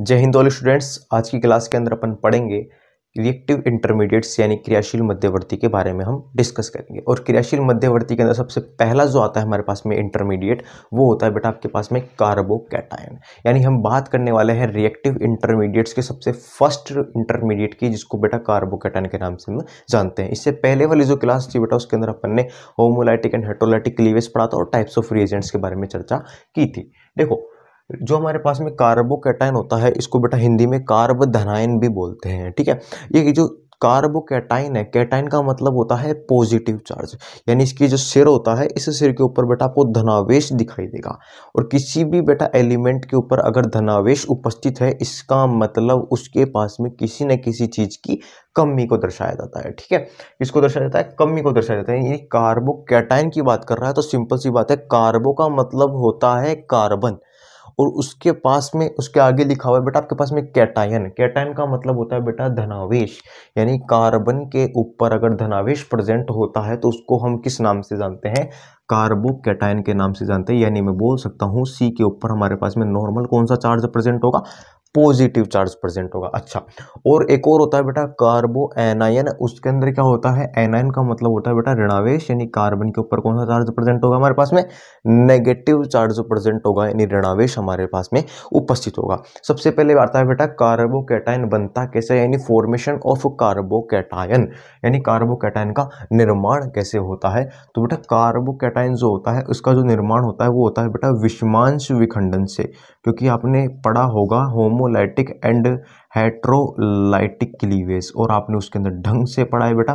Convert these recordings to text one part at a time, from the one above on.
जय Hind all students आज की क्लास के अंदर अपन पढ़ेंगे रिएक्टिव इंटरमीडिएट्स यानी क्रियाशील मध्यवर्ती के बारे में हम डिस्कस करेंगे और क्रियाशील मध्यवर्ती के अंदर सबसे पहला जो आता है हमारे पास में इंटरमीडिएट वो होता है बेटा आपके पास में कार्बोकैटायन यानी हम बात करने वाले हैं रिएक्टिव इंटरमीडिएट्स के सबसे फर्स्ट इंटरमीडिएट की जिसको बेटा कार्बोकैटायन के नाम से हम जानते हैं इससे पहले वाली जो क्लास थी बेटा उसके अंदर अपन ने होमोलाइटिक एंड हेटोलाइटिक क्लीवेज पढ़ा था और टाइप्स ऑफ रिएजेंट्स के बारे में चर्चा की थी देखो जो हमारे पास में कैटाइन होता है इसको बेटा हिंदी में कार्बधनाइन भी बोलते हैं ठीक है ये जो कैटाइन है कैटाइन का मतलब होता है पॉजिटिव चार्ज यानी इसकी जो सिर होता है इस सिर के ऊपर बेटा आपको धनावेश दिखाई देगा और किसी भी बेटा एलिमेंट के ऊपर अगर धनावेश उपस्थित है इसका मतलब उसके पास में किसी न किसी चीज़ की कमी को दर्शाया जाता है ठीक है इसको दर्शाया जाता है कमी को दर्शाया जाता है ये कैटाइन की बात कर रहा है तो सिंपल सी बात है कार्बो का मतलब होता है कार्बन और उसके पास में उसके आगे लिखा हुआ है बेटा आपके पास में कैटायन कैटायन का मतलब होता है बेटा धनावेश यानी कार्बन के ऊपर अगर धनावेश प्रेजेंट होता है तो उसको हम किस नाम से जानते हैं कार्बो कैटायन के नाम से जानते हैं यानी मैं बोल सकता हूँ सी के ऊपर हमारे पास में नॉर्मल कौन सा चार्ज प्रेजेंट होगा पॉजिटिव चार्ज प्रेजेंट होगा अच्छा और एक और होता है बेटा कार्बो एनायन उसके अंदर क्या होता है एनायन का मतलब होता है बेटा ऋणावेश यानी कार्बन के ऊपर कौन सा चार्ज प्रेजेंट होगा हमारे पास में नेगेटिव चार्ज प्रेजेंट होगा यानी ऋणावेश हमारे पास में उपस्थित होगा सबसे पहले आता है बेटा कार्बो कार्बोकेटायन बनता कैसे यानी फॉर्मेशन ऑफ कार्बो कार्बोकेटायन यानी कार्बो कार्बोकेटायन का निर्माण कैसे होता है तो बेटा कार्बो कार्बोकेटायन जो होता है उसका जो निर्माण होता है वो होता है बेटा विषमांश विखंडन से क्योंकि आपने पढ़ा होगा होमोलाइटिक एंड हेट्रोलाइटिक क्लीवेज और आपने उसके अंदर ढंग से पढ़ा है बेटा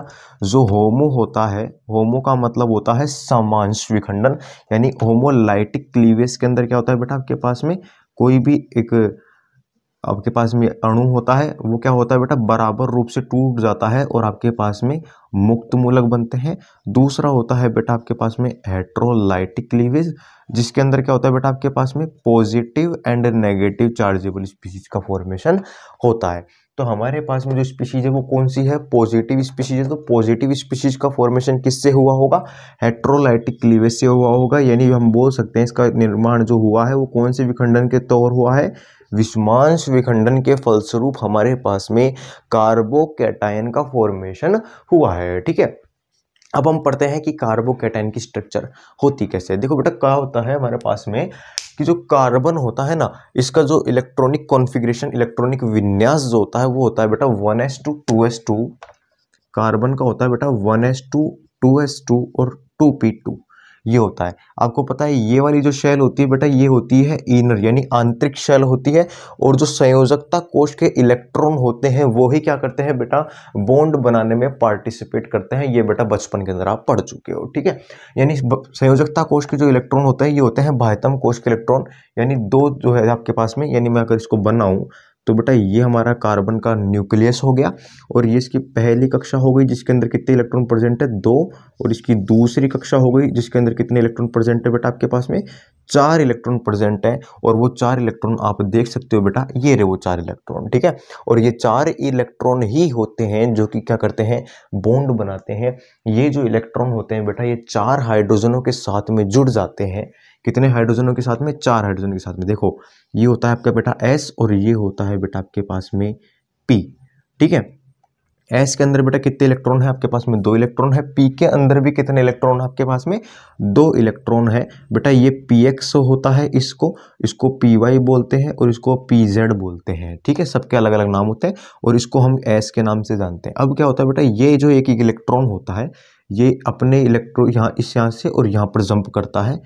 जो होमो होता है होमो का मतलब होता है समांश विखंडन यानी होमोलाइटिक क्लीवेज के अंदर क्या होता है बेटा आपके पास में कोई भी एक आपके पास में अणु होता है वो क्या होता है बेटा बराबर रूप से टूट जाता है और आपके पास में मुक्त मूलक बनते हैं दूसरा होता है बेटा आपके पास में हेट्रोलाइटिक क्लीवेज जिसके अंदर क्या होता है बेटा आपके पास में positive and negative chargeable species का फॉर्मेशन होता है तो हमारे पास में जो स्पीशीज है वो कौन सी है पॉजिटिव स्पीशीज है तो पॉजिटिव स्पीशीज का फॉर्मेशन किससे हुआ होगा हेट्रोलाइटिक लिविज से हुआ होगा यानी हम बोल सकते हैं इसका निर्माण जो हुआ है वो कौन से विखंडन के तौर हुआ है विषमांश विखंडन के फलस्वरूप हमारे पास में कार्बोकैटायन का फॉर्मेशन हुआ है ठीक है अब हम पढ़ते हैं कि कार्बोकैटायन की स्ट्रक्चर होती कैसे देखो बेटा क्या होता है हमारे पास में कि जो कार्बन होता है ना इसका जो इलेक्ट्रॉनिक कॉन्फ़िगरेशन इलेक्ट्रॉनिक विन्यास जो होता है वो होता है बेटा one S two two S two carbon का होता है बेटा one S two two S two और टू पी टू ये होता है आपको पता है ये वाली जो शैल होती है बेटा ये होती है इनर यानी आंतरिक शैल होती है और जो संयोजकता कोष के इलेक्ट्रॉन होते हैं वो ही क्या करते हैं बेटा बॉन्ड बनाने में पार्टिसिपेट करते हैं ये बेटा बचपन के अंदर आप पढ़ चुके हो ठीक है यानी संयोजकता कोष के जो इलेक्ट्रॉन होते हैं ये होते हैं बाह्यतम कोष के इलेक्ट्रॉन यानी दो जो है आपके पास में यानी मैं अगर इसको बनाऊँ तो बेटा ये हमारा कार्बन का न्यूक्लियस हो गया और ये इसकी पहली कक्षा हो गई जिसके अंदर कितने इलेक्ट्रॉन प्रेजेंट है दो और इसकी दूसरी कक्षा हो गई जिसके अंदर कितने इलेक्ट्रॉन प्रेजेंट है बेटा आपके पास में चार इलेक्ट्रॉन प्रेजेंट है और वो चार इलेक्ट्रॉन आप देख सकते हो बेटा ये रहे वो चार इलेक्ट्रॉन ठीक है और ये चार इलेक्ट्रॉन ही होते हैं जो कि क्या करते हैं बॉन्ड बनाते हैं ये जो इलेक्ट्रॉन होते हैं बेटा ये चार हाइड्रोजनों के साथ में जुड़ जाते हैं कितने हाइड्रोजनों के साथ में चार हाइड्रोजन के साथ में देखो ये होता है आपका बेटा एस और ये होता है बेटा आपके पास में पी ठीक है एस के अंदर बेटा कितने इलेक्ट्रॉन है आपके पास में दो इलेक्ट्रॉन है पी के अंदर भी कितने इलेक्ट्रॉन है आपके पास में दो इलेक्ट्रॉन है बेटा ये पी एक्स होता है इसको इसको पी वाई बोलते हैं और इसको पी जेड बोलते हैं ठीक है सबके अलग अलग नाम होते हैं और इसको हम एस के नाम से जानते हैं अब क्या होता है बेटा ये जो एक इलेक्ट्रॉन होता है ये अपने इलेक्ट्रो यहाँ इस यहाँ से और यहाँ पर जंप करता है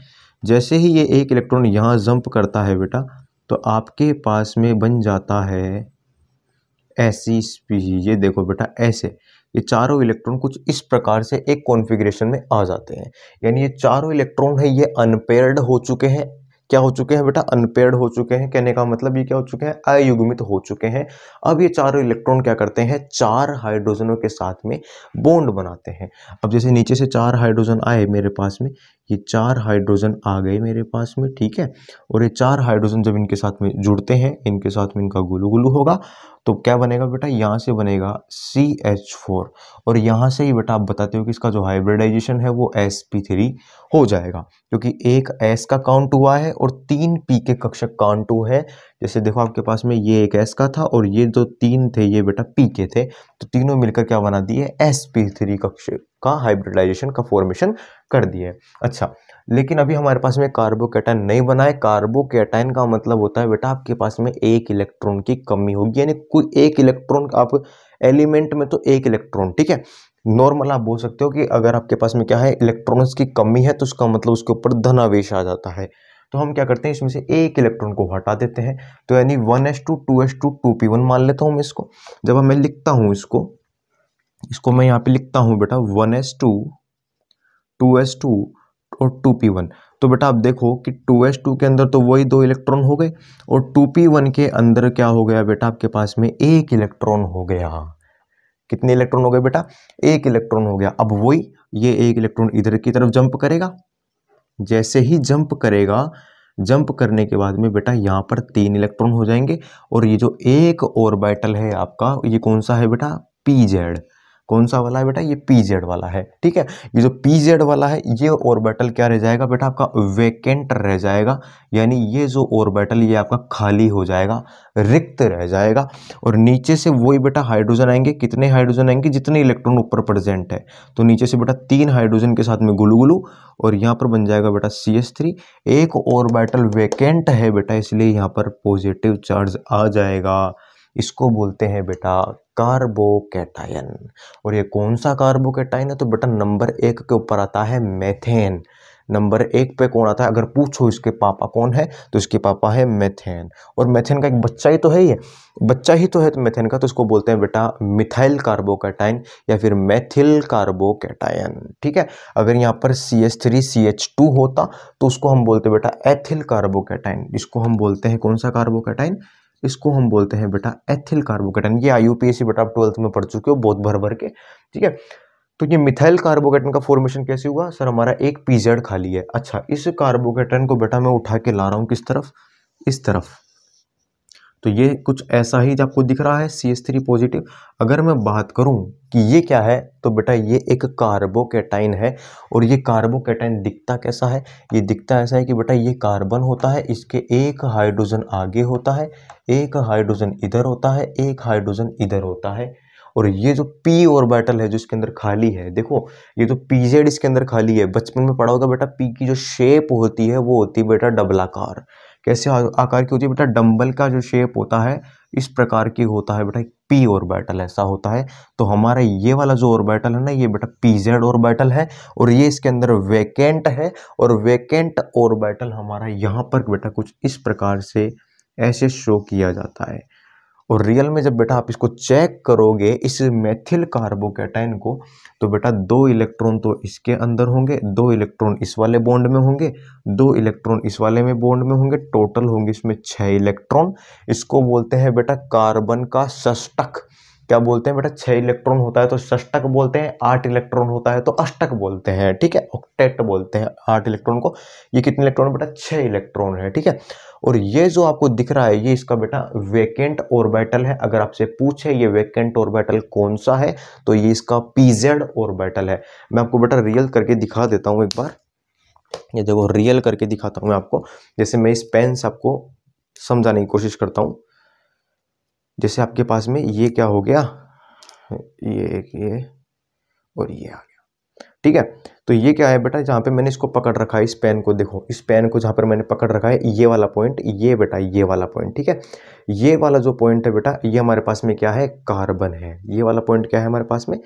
जैसे ही ये एक इलेक्ट्रॉन यहाँ जंप करता है बेटा तो आपके पास में बन जाता है ऐसी स्पी ये देखो बेटा ऐसे ये चारों इलेक्ट्रॉन कुछ इस प्रकार से एक कॉन्फ़िगरेशन में आ जाते हैं यानी ये चारों इलेक्ट्रॉन है ये अनपेयर्ड हो चुके हैं क्या हो चुके हैं बेटा अनपेयर्ड हो चुके हैं कहने का मतलब ये क्या हो चुके हैं अयुग्मित हो चुके हैं अब ये चारों इलेक्ट्रॉन क्या करते हैं चार हाइड्रोजनों के साथ में बॉन्ड बनाते हैं अब जैसे नीचे से चार हाइड्रोजन आए मेरे पास में ये चार हाइड्रोजन आ गए मेरे पास में ठीक है और ये चार हाइड्रोजन जब इनके साथ में जुड़ते हैं इनके साथ में इनका गुलू गुलू होगा तो क्या बनेगा बेटा यहाँ से बनेगा सी एच फोर और यहाँ से ही बेटा आप बताते हो कि इसका जो हाइब्रिडाइजेशन है वो एस पी थ्री हो जाएगा क्योंकि एक एस का काउंट हुआ है और तीन पी के कक्षक काउंट हुआ है जैसे देखो आपके पास में ये एक एस का था और ये जो तीन थे ये बेटा पी के थे तो तीनों मिलकर क्या बना दिए एस पी थ्री कक्षक का हाइब्रिडाइजेशन का फॉर्मेशन कर दिया है अच्छा लेकिन अभी हमारे पास में कार्बोकेटाइन नहीं बना है कार्बोकेटाइन का मतलब होता है बेटा आपके पास में एक इलेक्ट्रॉन की कमी होगी यानी कोई एक इलेक्ट्रॉन आप एलिमेंट में तो एक इलेक्ट्रॉन ठीक है नॉर्मल आप बोल सकते हो कि अगर आपके पास में क्या है इलेक्ट्रॉन्स की कमी है तो उसका मतलब उसके ऊपर धनावेश आ जाता है तो हम क्या करते हैं इसमें से एक इलेक्ट्रॉन को हटा देते हैं तो यानी one S two two S two two P one मान लेता हूँ मैं इसको जब मैं लिखता हूँ इसको इसको मैं यहाँ पे लिखता हूँ बेटा one S two two S two और टू पी वन तो बेटा आप देखो कि टू एस टू के अंदर तो वही दो इलेक्ट्रॉन हो गए और टू पी वन के अंदर क्या हो गया बेटा आपके पास में एक इलेक्ट्रॉन हो गया कितने इलेक्ट्रॉन हो गए बेटा एक इलेक्ट्रॉन हो गया अब वही ये एक इलेक्ट्रॉन इधर की तरफ जंप करेगा जैसे ही जंप करेगा जंप करने के बाद में बेटा यहाँ पर तीन इलेक्ट्रॉन हो जाएंगे और ये जो एक ऑर्बिटल है आपका ये कौन सा है बेटा पी जेड कौन सा वाला है बेटा ये पी जेड वाला है ठीक है ये जो पी जेड वाला है ये ऑर्बिटल क्या रह जाएगा बेटा आपका वेकेंट रह जाएगा यानी ये जो ऑर्बिटल ये आपका खाली हो जाएगा रिक्त रह जाएगा और नीचे से वही बेटा हाइड्रोजन आएंगे कितने हाइड्रोजन आएंगे जितने इलेक्ट्रॉन ऊपर प्रेजेंट है तो नीचे से बेटा तीन हाइड्रोजन के साथ में गुलू गुलू और यहाँ पर बन जाएगा बेटा सी एस थ्री एक ऑर्बिटल वेकेंट है बेटा इसलिए यहाँ पर पॉजिटिव चार्ज आ जाएगा इसको बोलते हैं बेटा कार्बोकेटायन और ये कौन सा कार्बोकेटायन है तो बेटा नंबर एक के ऊपर आता है मेथेन नंबर एक पे कौन आता है अगर पूछो इसके पापा कौन है तो इसके पापा है मेथेन और मेथेन का एक बच्चा ही तो है ये बच्चा ही तो है तो मेथेन का तो इसको बोलते हैं बेटा मिथाइल कार्बोकेटाइन या फिर मेथिल कार्बोकेटाइन ठीक है अगर यहाँ पर C H three C H two होता तो उसको हम बोलते बेटा एथिल कार्बोकेटाइन इसको हम बोलते हैं कौन सा कार्बोकेटाइन इसको हम बोलते हैं बेटा एथिल कार्बोकेटन ये आई यू बेटा आप ट्वेल्थ में पढ़ चुके हो बहुत भर भर के ठीक है तो ये मिथाइल कार्बोकेटन का फॉर्मेशन कैसे हुआ सर हमारा एक पीजेड खाली है अच्छा इस कार्बोकेटन को बेटा मैं उठा के ला रहा हूँ किस तरफ इस तरफ तो ये कुछ ऐसा ही आपको दिख रहा है सी एस थ्री पॉजिटिव अगर मैं बात करूं कि ये क्या है तो बेटा ये एक कार्बोकेटाइन है और ये कार्बोकेटाइन दिखता कैसा है ये दिखता ऐसा है कि बेटा ये कार्बन होता है इसके एक हाइड्रोजन आगे होता है एक हाइड्रोजन इधर होता है एक हाइड्रोजन इधर होता है और ये जो पी और बैटल है जो इसके अंदर खाली है देखो ये जो पी जेड इसके अंदर खाली है बचपन में पढ़ा होगा बेटा पी की जो शेप होती है वो होती है बेटा डबलाकार कैसे आकार की होती है बेटा डंबल का जो शेप होता है इस प्रकार की होता है बेटा पी और बैटल ऐसा होता है तो हमारा ये वाला जो बैटल है ना ये बेटा पी जेड और बैटल है और ये इसके अंदर वेकेंट है और वेकेंट बैटल हमारा यहाँ पर बेटा कुछ इस प्रकार से ऐसे शो किया जाता है और रियल में जब बेटा आप इसको चेक करोगे इस मेथिल कार्बोकेटाइन को तो बेटा दो इलेक्ट्रॉन तो इसके अंदर होंगे दो इलेक्ट्रॉन इस वाले बॉन्ड में होंगे दो इलेक्ट्रॉन इस वाले में बॉन्ड में होंगे टोटल होंगे इसमें छः इलेक्ट्रॉन इसको बोलते हैं बेटा कार्बन का सष्टक क्या बोलते हैं बेटा छह इलेक्ट्रॉन होता है तो षष्टक बोलते हैं आठ इलेक्ट्रॉन होता है तो अष्टक बोलते हैं ठीक है ऑक्टेट बोलते हैं आठ इलेक्ट्रॉन को ये कितने इलेक्ट्रॉन बेटा छह इलेक्ट्रॉन है ठीक है और ये जो आपको दिख रहा है ये इसका बेटा वेकेंट ऑर्बिटल है अगर आपसे पूछे ये वेकेंट ऑर्बिटल कौन सा है तो ये इसका पीजेड ऑर्बिटल है मैं आपको बेटा रियल करके दिखा देता हूँ एक बार ये देखो रियल करके दिखाता हूँ मैं आपको जैसे मैं इस पेन से आपको समझाने की कोशिश करता हूँ जैसे आपके पास में ये क्या हो गया ये एक ये और ये आ गया ठीक है तो ये क्या है बेटा जहाँ पे मैंने इसको पकड़ रखा है इस पेन को देखो इस पेन को जहाँ पर मैंने पकड़ रखा है ये वाला पॉइंट ये बेटा ये वाला पॉइंट ठीक है ये वाला जो पॉइंट है बेटा ये हमारे पास में क्या है कार्बन है ये वाला पॉइंट क्या है हमारे पास में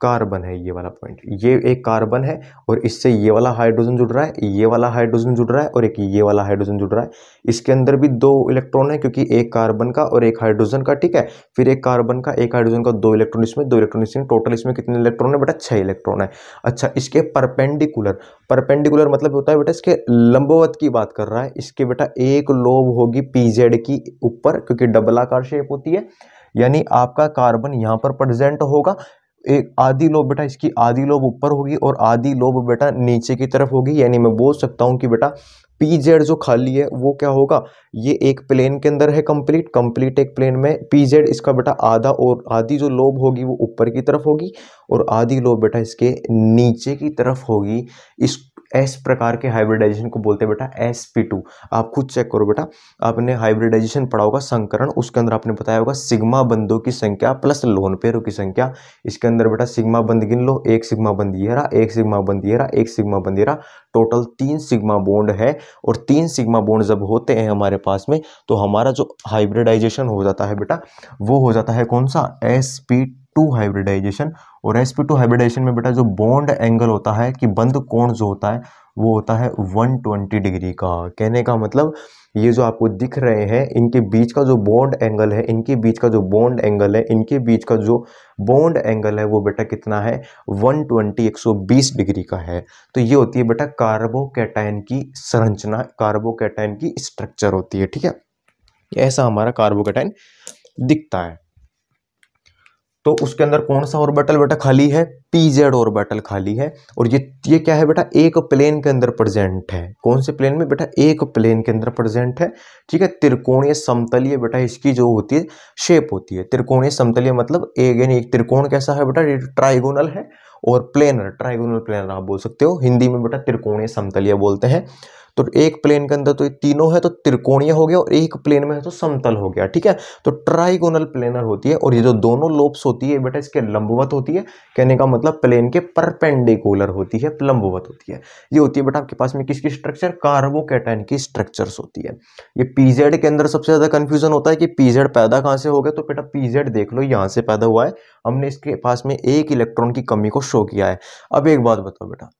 कार्बन है ये वाला पॉइंट ये एक कार्बन है और इससे ये वाला हाइड्रोजन जुड़ रहा है ये वाला हाइड्रोजन जुड़ रहा है और एक ये वाला हाइड्रोजन जुड़ रहा है इसके अंदर भी दो इलेक्ट्रॉन है क्योंकि एक कार्बन का और एक हाइड्रोजन का ठीक है फिर एक कार्बन का एक हाइड्रोजन का दो इलेक्ट्रॉन इसमें दो इलेक्ट्रॉन इसमें टोटल इसमें कितने इलेक्ट्रॉन है बेटा छह इलेक्ट्रॉन है अच्छा इसके परपेंडिकुलर परपेंडिकुलर मतलब होता है बेटा इसके लंबवत की बात कर रहा है इसके बेटा एक लोब होगी पीजेड की ऊपर क्योंकि डबल आकार शेप होती है यानी आपका कार्बन यहाँ पर प्रेजेंट होगा एक आधी लोब बेटा इसकी आधी लोब ऊपर होगी और आधी लोब बेटा नीचे की तरफ होगी यानी मैं बोल सकता हूँ कि बेटा पी जेड जो खाली है वो क्या होगा ये एक प्लेन के अंदर है कंप्लीट कंप्लीट एक प्लेन में पी जेड इसका बेटा आधा और आधी जो लोब होगी वो ऊपर की तरफ होगी और आधी लोब बेटा इसके नीचे की तरफ होगी इस एस प्रकार के हाइब्रिडाइजेशन को बोलते हैं बेटा एस पी टू आप खुद चेक करो बेटा आपने हाइब्रिडाइजेशन पढ़ा होगा संकरण उसके अंदर आपने बताया होगा सिग्मा बंदों की संख्या प्लस लोन पेरों की संख्या इसके अंदर बेटा सिग्मा बंद गिन लो एक सिग्मा बंद ये रहा एक सिग्मा बंद ये रहा एक सिग्मा बंद ये रहा टोटल तीन सिग्मा बोन्ड है और तीन सिग्मा बोन्ड जब होते हैं हमारे पास में तो हमारा जो हाइब्रिडाइजेशन हो जाता है बेटा वो हो जाता है कौन सा एस पी टू हाइब्रिडाइजेशन और एस पी टू हाइब्रिडाइजेशन में बेटा जो बॉन्ड एंगल होता है कि बंद कोण जो होता है वो होता है 120 डिग्री का कहने का मतलब ये जो आपको दिख रहे हैं इनके बीच का जो बॉन्ड एंगल है इनके बीच का जो बॉन्ड एंगल है इनके बीच का जो बॉन्ड एंगल है वो बेटा कितना है 120 120 डिग्री का है तो ये होती है बेटा कार्बोकेटाइन की संरचना कार्बोकेटाइन की स्ट्रक्चर होती है ठीक है ऐसा हमारा कार्बोकेटाइन दिखता है तो उसके अंदर कौन सा ऑर्बिटल बेटा खाली है पी जेड ऑर्बिटल खाली है और ये ये क्या है बेटा एक प्लेन के अंदर प्रेजेंट है कौन से प्लेन में बेटा एक प्लेन के अंदर प्रेजेंट है ठीक है त्रिकोणीय समतलीय बेटा इसकी जो होती है शेप होती है त्रिकोणीय समतलीय मतलब एक यानी एक त्रिकोण कैसा है बेटा ट्राइगोनल है और प्लेनर ट्राइगोनल प्लेनर आप बोल सकते हो हिंदी में बेटा त्रिकोणीय समतलीय बोलते हैं तो एक प्लेन के अंदर तो ये तीनों है तो त्रिकोणीय हो गया और एक प्लेन में है तो समतल हो गया ठीक है तो ट्राइगोनल प्लेनर होती है और ये जो दोनों लोब्स होती है बेटा इसके लंबवत होती है कहने का मतलब प्लेन के परपेंडिकुलर होती है लंबवत होती है ये होती है बेटा आपके पास में किसकी स्ट्रक्चर कार्बोकेटाइन की स्ट्रक्चर होती है ये पीजेड के अंदर सबसे ज़्यादा कन्फ्यूजन होता है कि पीजेड पैदा कहाँ से हो गया तो बेटा पीजेड देख लो यहाँ से पैदा हुआ है हमने इसके पास में एक इलेक्ट्रॉन की कमी को शो किया है अब एक बात बताओ बेटा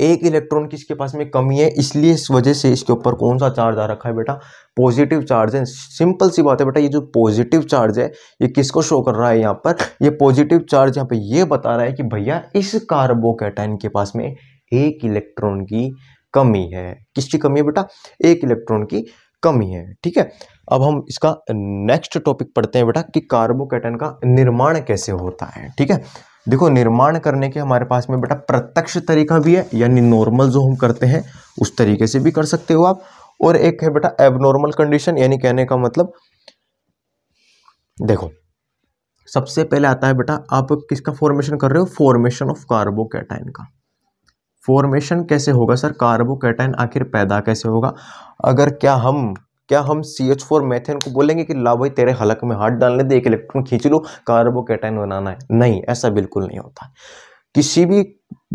एक इलेक्ट्रॉन की इसके पास में कमी है इसलिए इस वजह से इसके ऊपर कौन सा चार्ज आ रखा है बेटा पॉजिटिव चार्ज है सिंपल सी बात है बेटा ये जो पॉजिटिव चार्ज है ये किसको शो कर रहा है यहाँ पर ये पॉजिटिव चार्ज यहाँ पे ये बता रहा है कि भैया इस कार्बोकैटाइन के पास में एक इलेक्ट्रॉन की कमी है किसकी कमी है बेटा एक इलेक्ट्रॉन की कमी है ठीक है अब हम इसका नेक्स्ट टॉपिक पढ़ते हैं बेटा कि कार्बोकैटाइन का निर्माण कैसे होता है ठीक है देखो निर्माण करने के हमारे पास में बेटा प्रत्यक्ष तरीका भी है यानी नॉर्मल जो हम करते हैं उस तरीके से भी कर सकते हो आप और एक है बेटा एबनॉर्मल कंडीशन यानी कहने का मतलब देखो सबसे पहले आता है बेटा आप किसका फॉर्मेशन कर रहे हो फॉर्मेशन ऑफ कार्बोकैटाइन का फॉर्मेशन कैसे होगा सर कार्बोकैटाइन आखिर पैदा कैसे होगा अगर क्या हम क्या हम सी एच फोर मैथेन को बोलेंगे कि ला भाई तेरे हलक में हाथ डालने दे एक इलेक्ट्रॉन खींच लो कार्बोकेटाइन बनाना है नहीं ऐसा बिल्कुल नहीं होता किसी भी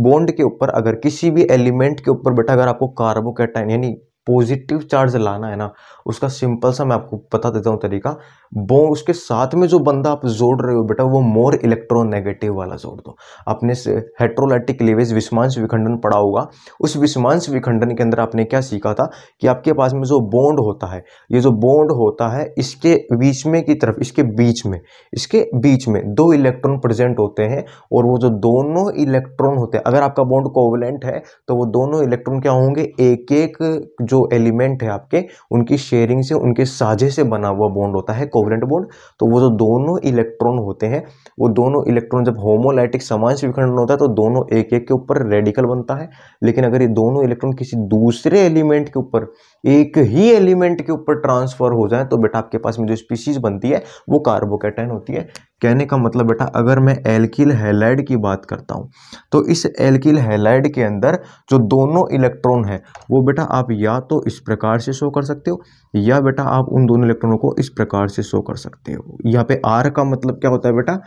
बॉन्ड के ऊपर अगर किसी भी एलिमेंट के ऊपर बैठा अगर आपको कार्बोकेटाइन यानी पॉजिटिव चार्ज लाना है ना उसका सिंपल सा मैं आपको बता देता हूँ तरीका वो उसके साथ में जो बंदा आप जोड़ रहे हो बेटा वो मोर इलेक्ट्रो नेगेटिव वाला जोड़ दो आपने हेट्रोलाइटिक लेवेज विषमांश विखंडन पढ़ा होगा उस विषमांश विखंडन के अंदर आपने क्या सीखा था कि आपके पास में जो बॉन्ड होता है ये जो बॉन्ड होता है इसके बीच में की तरफ इसके बीच में इसके बीच में दो इलेक्ट्रॉन प्रेजेंट होते हैं और वो जो दोनों इलेक्ट्रॉन होते हैं अगर आपका बॉन्ड कोवलेंट है तो वो दोनों इलेक्ट्रॉन क्या होंगे एक एक जो एलिमेंट है आपके उनकी शेयरिंग से उनके साझे से बना हुआ बॉन्ड होता है कोवलेंट बॉन्ड तो वो जो दोनों इलेक्ट्रॉन होते हैं वो दोनों इलेक्ट्रॉन जब होमोलाइटिक समान से विखंडन होता है तो दोनों एक एक के ऊपर रेडिकल बनता है लेकिन अगर ये दोनों इलेक्ट्रॉन किसी दूसरे एलिमेंट के ऊपर एक ही एलिमेंट के ऊपर ट्रांसफर हो जाए तो बेटा आपके पास में जो स्पीसीज बनती है वो कार्बोकेटाइन होती है कहने का मतलब बेटा अगर मैं एल्किल हेलाइड की बात करता हूँ तो इस एल्किल हेलाइड के अंदर जो दोनों इलेक्ट्रॉन है वो बेटा आप या तो इस प्रकार से शो कर सकते हो या बेटा आप उन दोनों इलेक्ट्रॉनों को इस प्रकार से शो कर सकते हो यहाँ पे आर का मतलब क्या होता है बेटा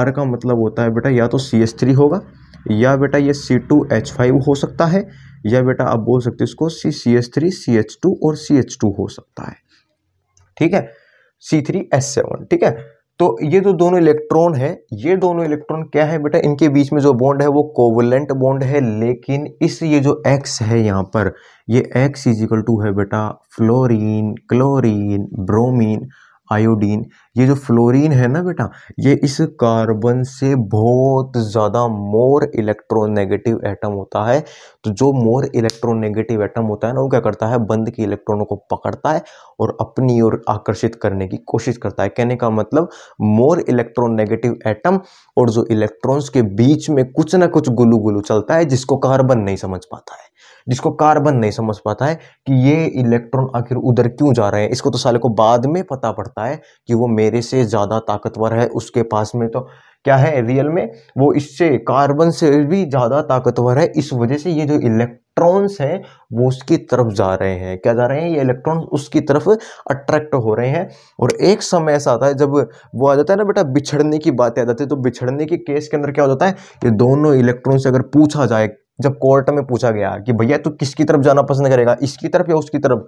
आर का मतलब होता है बेटा या तो सी एस थ्री होगा या बेटा ये सी टू एच फाइव हो सकता है या बेटा आप बोल सकते हो इसको C C H three C H two और सी एच टू हो सकता है ठीक है सी थ्री एस सेवन ठीक है तो ये जो तो दोनों इलेक्ट्रॉन है ये दोनों इलेक्ट्रॉन क्या है बेटा इनके बीच में जो बॉन्ड है वो कोवलेंट बॉन्ड है लेकिन इस ये जो एक्स है यहाँ पर ये एक्स इजिकल टू है बेटा फ्लोरीन क्लोरीन ब्रोमीन आयोडीन ये जो फ्लोरीन है ना बेटा ये इस कार्बन से बहुत ज़्यादा मोर इलेक्ट्रोनेगेटिव एटम होता है तो जो मोर इलेक्ट्रोनेगेटिव एटम होता है ना वो क्या करता है बंद के इलेक्ट्रॉनों को पकड़ता है और अपनी ओर आकर्षित करने की कोशिश करता है कहने का मतलब मोर इलेक्ट्रोनेगेटिव एटम और जो इलेक्ट्रॉन्स के बीच में कुछ ना कुछ गुलू गुलू चलता है जिसको कार्बन नहीं समझ पाता है जिसको कार्बन नहीं समझ पाता है कि ये इलेक्ट्रॉन आखिर उधर क्यों जा रहे हैं इसको तो साले को बाद में पता पड़ता है कि वो मेरे से ज़्यादा ताकतवर है उसके पास में तो क्या है रियल में वो इससे कार्बन से भी ज़्यादा ताकतवर है इस वजह से ये जो इलेक्ट्रॉन्स हैं वो उसकी तरफ जा रहे हैं क्या जा रहे हैं ये इलेक्ट्रॉन उसकी तरफ अट्रैक्ट हो रहे हैं और एक समय ऐसा आता है जब वो आ जाता है ना बेटा बिछड़ने की बातें आ जाती है तो बिछड़ने के केस के अंदर क्या हो जाता है ये दोनों इलेक्ट्रॉन से अगर पूछा जाए जब कोर्ट में पूछा गया कि भैया तू किसकी तरफ जाना पसंद करेगा इसकी तरफ या उसकी तरफ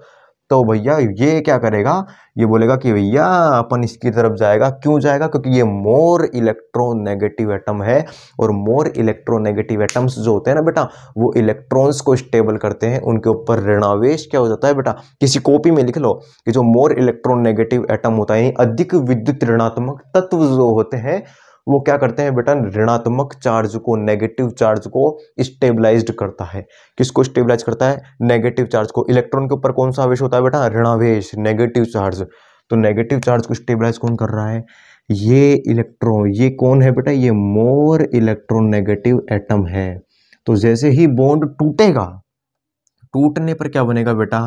तो भैया ये क्या करेगा ये बोलेगा कि भैया अपन इसकी तरफ जाएगा क्यों जाएगा क्योंकि ये मोर इलेक्ट्रोनेगेटिव एटम है और मोर इलेक्ट्रोनेगेटिव एटम्स जो होते हैं ना बेटा वो इलेक्ट्रॉन्स को स्टेबल करते हैं उनके ऊपर ऋणावेश क्या हो जाता है बेटा किसी कॉपी में लिख लो कि जो मोर इलेक्ट्रोनेगेटिव एटम होता है अधिक विद्युत ऋणात्मक तत्व जो होते हैं वो क्या करते हैं बेटा ऋणात्मक चार्ज को नेगेटिव चार्ज को स्टेबलाइज्ड करता है किसको स्टेबलाइज करता है नेगेटिव चार्ज को इलेक्ट्रॉन के ऊपर कौन सा आवेश होता है बेटा ऋणावेश नेगेटिव चार्ज तो नेगेटिव चार्ज को स्टेबलाइज कौन कर रहा है ये इलेक्ट्रॉन ये कौन है बेटा ये मोर इलेक्ट्रॉन नेगेटिव एटम है तो जैसे ही बॉन्ड टूटेगा टूटने पर क्या बनेगा बेटा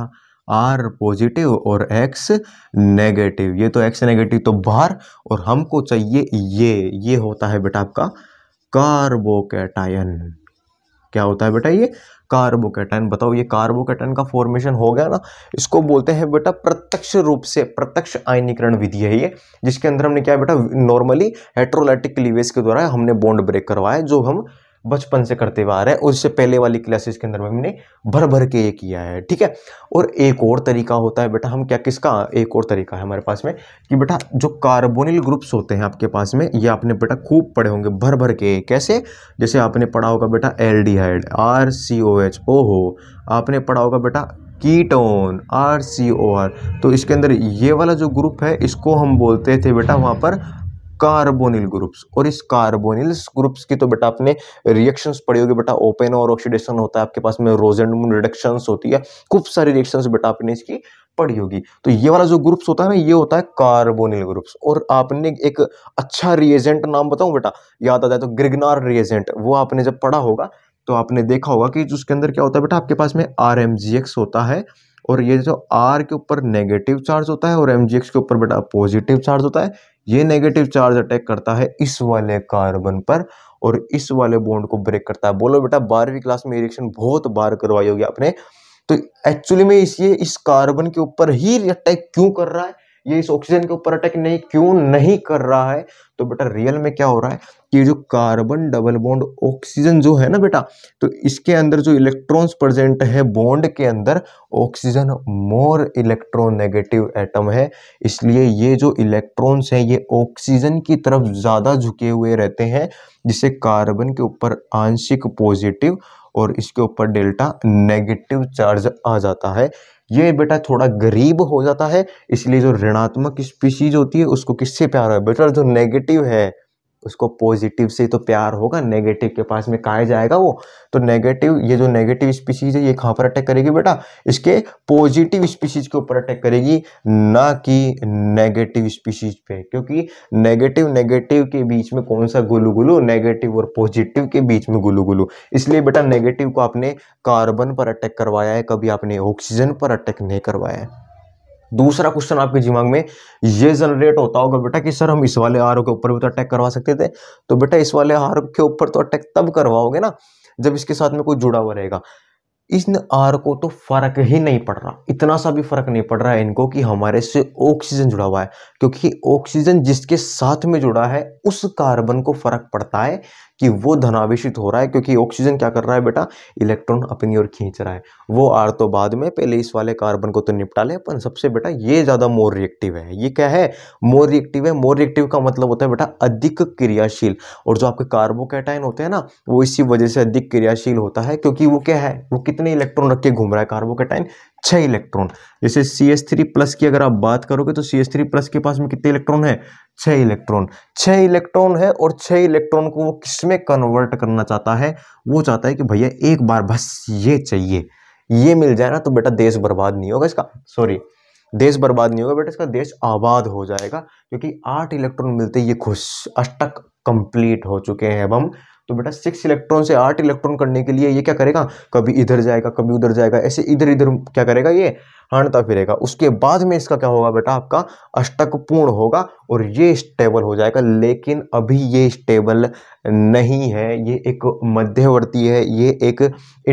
आर पॉजिटिव और एक्स नेगेटिव ये तो एक्स नेगेटिव तो बाहर और हमको चाहिए ये ये होता है बेटा आपका कार्बोकेटायन क्या होता है बेटा ये कार्बोकेटाइन बताओ ये कार्बोकेटाइन का फॉर्मेशन हो गया ना इसको बोलते हैं बेटा प्रत्यक्ष रूप से प्रत्यक्ष आयनीकरण विधि है ये जिसके अंदर हमने क्या बेटा नॉर्मली हेट्रोलाइटिक क्लीवेज के द्वारा हमने बॉन्ड ब्रेक करवाया जो हम बचपन से करते हुए आ रहे हैं और इससे पहले वाली क्लासेस के अंदर में हमने भर भर के ये किया है ठीक है और एक और तरीका होता है बेटा हम क्या किसका एक और तरीका है हमारे पास में कि बेटा जो कार्बोनिल ग्रुप्स होते हैं आपके पास में ये आपने बेटा खूब पढ़े होंगे भर भर के कैसे जैसे आपने पढ़ा होगा बेटा aldehyde R C O H O हो आपने पढ़ा होगा बेटा ketone R C O R तो इसके अंदर ये वाला जो ग्रुप है इसको हम बोलते थे बेटा वहाँ पर कार्बोनिल ग्रुप्स और इस कार्बोनिल ग्रुप्स की तो बेटा आपने रिएक्शंस पढ़ी होगी बेटा ओपेन और ऑक्सीडेशन होता है आपके पास में रोजेंड रिडक्शंस होती है खूब सारी रिएक्शंस बेटा आपने इसकी पढ़ी होगी तो ये वाला जो ग्रुप्स होता है ना ये होता है कार्बोनिल ग्रुप्स और आपने एक अच्छा रिएजेंट नाम बताऊ बेटा याद आ जाए तो ग्रिगनार रिएजेंट वो आपने जब पढ़ा होगा तो आपने देखा होगा कि उसके अंदर क्या होता है बेटा आपके पास में आर होता है और ये जो आर के ऊपर नेगेटिव चार्ज होता है और एम के ऊपर बेटा पॉजिटिव चार्ज होता है ये नेगेटिव चार्ज अटैक करता है इस वाले कार्बन पर और इस वाले बॉन्ड को ब्रेक करता है बोलो बेटा बारहवीं क्लास में रिएक्शन बहुत बार करवाई होगी आपने तो एक्चुअली में इस ये इस कार्बन के ऊपर ही अटैक क्यों कर रहा है ये इस ऑक्सीजन के ऊपर अटैक नहीं क्यों नहीं कर रहा है तो बेटा रियल में क्या हो रहा है कि जो कार्बन डबल बॉन्ड ऑक्सीजन जो है ना बेटा तो इसके अंदर जो इलेक्ट्रॉन्स प्रेजेंट है बॉन्ड के अंदर oxygen more electronegative atom है इसलिए ये जो इलेक्ट्रॉन्स हैं ये ऑक्सीजन की तरफ ज़्यादा झुके हुए रहते हैं जिससे कार्बन के ऊपर आंशिक पॉजिटिव और इसके ऊपर डेल्टा नेगेटिव चार्ज आ जाता है ये बेटा थोड़ा गरीब हो जाता है इसलिए जो ऋणात्मक स्पीसीज होती है उसको किससे प्यार है बेटा जो नेगेटिव है उसको पॉजिटिव से तो प्यार होगा नेगेटिव के पास में कहा जाएगा वो तो नेगेटिव ये जो नेगेटिव स्पीसीज है ये कहाँ पर अटैक करेगी बेटा इसके पॉजिटिव स्पीसीज के ऊपर अटैक करेगी ना कि नेगेटिव स्पीसीज पे क्योंकि नेगेटिव नेगेटिव के बीच में कौन सा गुलू गुलू नेगेटिव और पॉजिटिव के बीच में गुलू गुलू इसलिए बेटा नेगेटिव को आपने कार्बन पर अटैक करवाया है कभी आपने ऑक्सीजन पर अटैक नहीं करवाया है दूसरा क्वेश्चन आपके दिमाग में ये जनरेट होता होगा बेटा कि सर हम इस वाले आर के ऊपर भी तो अटैक करवा सकते थे तो बेटा इस वाले आर के ऊपर तो अटैक तब करवाओगे ना जब इसके साथ में कोई जुड़ा हुआ रहेगा इस आर को तो फर्क ही नहीं पड़ रहा इतना सा भी फर्क नहीं पड़ रहा है इनको कि हमारे से ऑक्सीजन जुड़ा हुआ है क्योंकि ऑक्सीजन जिसके साथ में जुड़ा है उस कार्बन को फर्क पड़ता है कि वो धनावेशित हो रहा है क्योंकि ऑक्सीजन क्या कर रहा है बेटा इलेक्ट्रॉन अपनी ओर खींच रहा है वो आर तो बाद में पहले इस वाले कार्बन को तो निपटा ले पर सबसे बेटा ये ज़्यादा मोर रिएक्टिव है ये क्या है मोर रिएक्टिव है मोर रिएक्टिव का मतलब होता है बेटा अधिक क्रियाशील और जो आपके कार्बोकैटाइन होते हैं ना वो इसी वजह से अधिक क्रियाशील होता है क्योंकि वो क्या है वो कितने इलेक्ट्रॉन रख के घूम रहा है कार्बोकैटाइन छह अच्छा इलेक्ट्रॉन जैसे सी एस थ्री प्लस की अगर आप बात करोगे तो सी एस थ्री प्लस के पास में कितने इलेक्ट्रॉन है छह इलेक्ट्रॉन छह इलेक्ट्रॉन है और छह इलेक्ट्रॉन को वो किसमें कन्वर्ट करना चाहता है वो चाहता है कि भैया एक बार बस ये चाहिए ये मिल जाए ना तो बेटा देश बर्बाद नहीं होगा इसका सॉरी देश बर्बाद नहीं होगा बेटा इसका देश आबाद हो जाएगा क्योंकि आठ इलेक्ट्रॉन मिलते ये खुश अष्टक कंप्लीट हो चुके हैं अब हम तो बेटा सिक्स इलेक्ट्रॉन से आठ इलेक्ट्रॉन करने के लिए ये क्या करेगा कभी इधर जाएगा कभी उधर जाएगा ऐसे इधर इधर क्या करेगा ये हाणता फिरेगा उसके बाद में इसका क्या होगा बेटा आपका अष्टक पूर्ण होगा और ये स्टेबल हो जाएगा लेकिन अभी ये स्टेबल नहीं है ये एक मध्यवर्ती है ये एक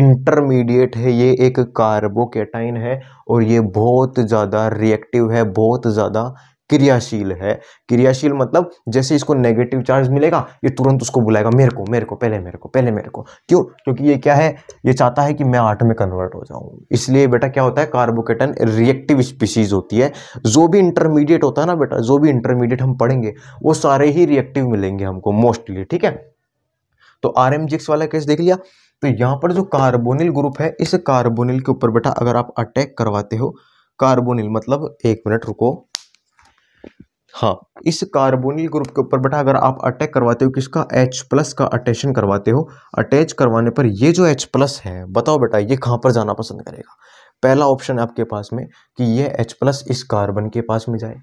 इंटरमीडिएट है ये एक कार्बोकेटाइन है और ये बहुत ज़्यादा रिएक्टिव है बहुत ज़्यादा क्रियाशील है क्रियाशील मतलब जैसे इसको नेगेटिव चार्ज मिलेगा ये तुरंत उसको बुलाएगा मेरे को मेरे को पहले मेरे को पहले मेरे को क्यों क्योंकि ये क्या है ये चाहता है कि मैं आठ में कन्वर्ट हो जाऊँ इसलिए बेटा क्या होता है कार्बोकेटन रिएक्टिव स्पीसीज होती है जो भी इंटरमीडिएट होता है ना बेटा जो भी इंटरमीडिएट हम पढ़ेंगे वो सारे ही रिएक्टिव मिलेंगे हमको मोस्टली ठीक है तो आर एम वाला केस देख लिया तो यहाँ पर जो कार्बोनिल ग्रुप है इस कार्बोनिल के ऊपर बेटा अगर आप अटैक करवाते हो कार्बोनिल मतलब एक मिनट रुको हाँ इस कार्बोनिल ग्रुप के ऊपर बेटा अगर आप अटैक करवाते हो किसका एच प्लस का अटैशन करवाते हो अटैच करवाने पर ये जो एच प्लस है बताओ बेटा ये कहाँ पर जाना पसंद करेगा पहला ऑप्शन है आपके पास में कि ये एच प्लस इस कार्बन के पास में जाए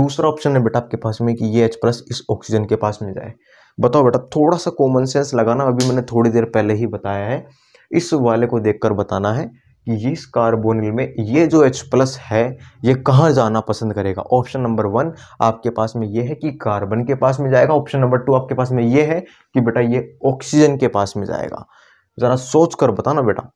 दूसरा ऑप्शन है बेटा आपके पास में कि ये एच प्लस इस ऑक्सीजन के पास में जाए बताओ बेटा थोड़ा सा कॉमन सेंस लगाना अभी मैंने थोड़ी देर पहले ही बताया है इस वाले को देखकर बताना है इस कार्बोनिल में ये जो H प्लस है ये कहाँ जाना पसंद करेगा ऑप्शन नंबर वन आपके पास में ये है कि कार्बन के पास में जाएगा ऑप्शन नंबर टू आपके पास में ये है कि बेटा ये ऑक्सीजन के पास में जाएगा ज़रा सोच कर बता ना बेटा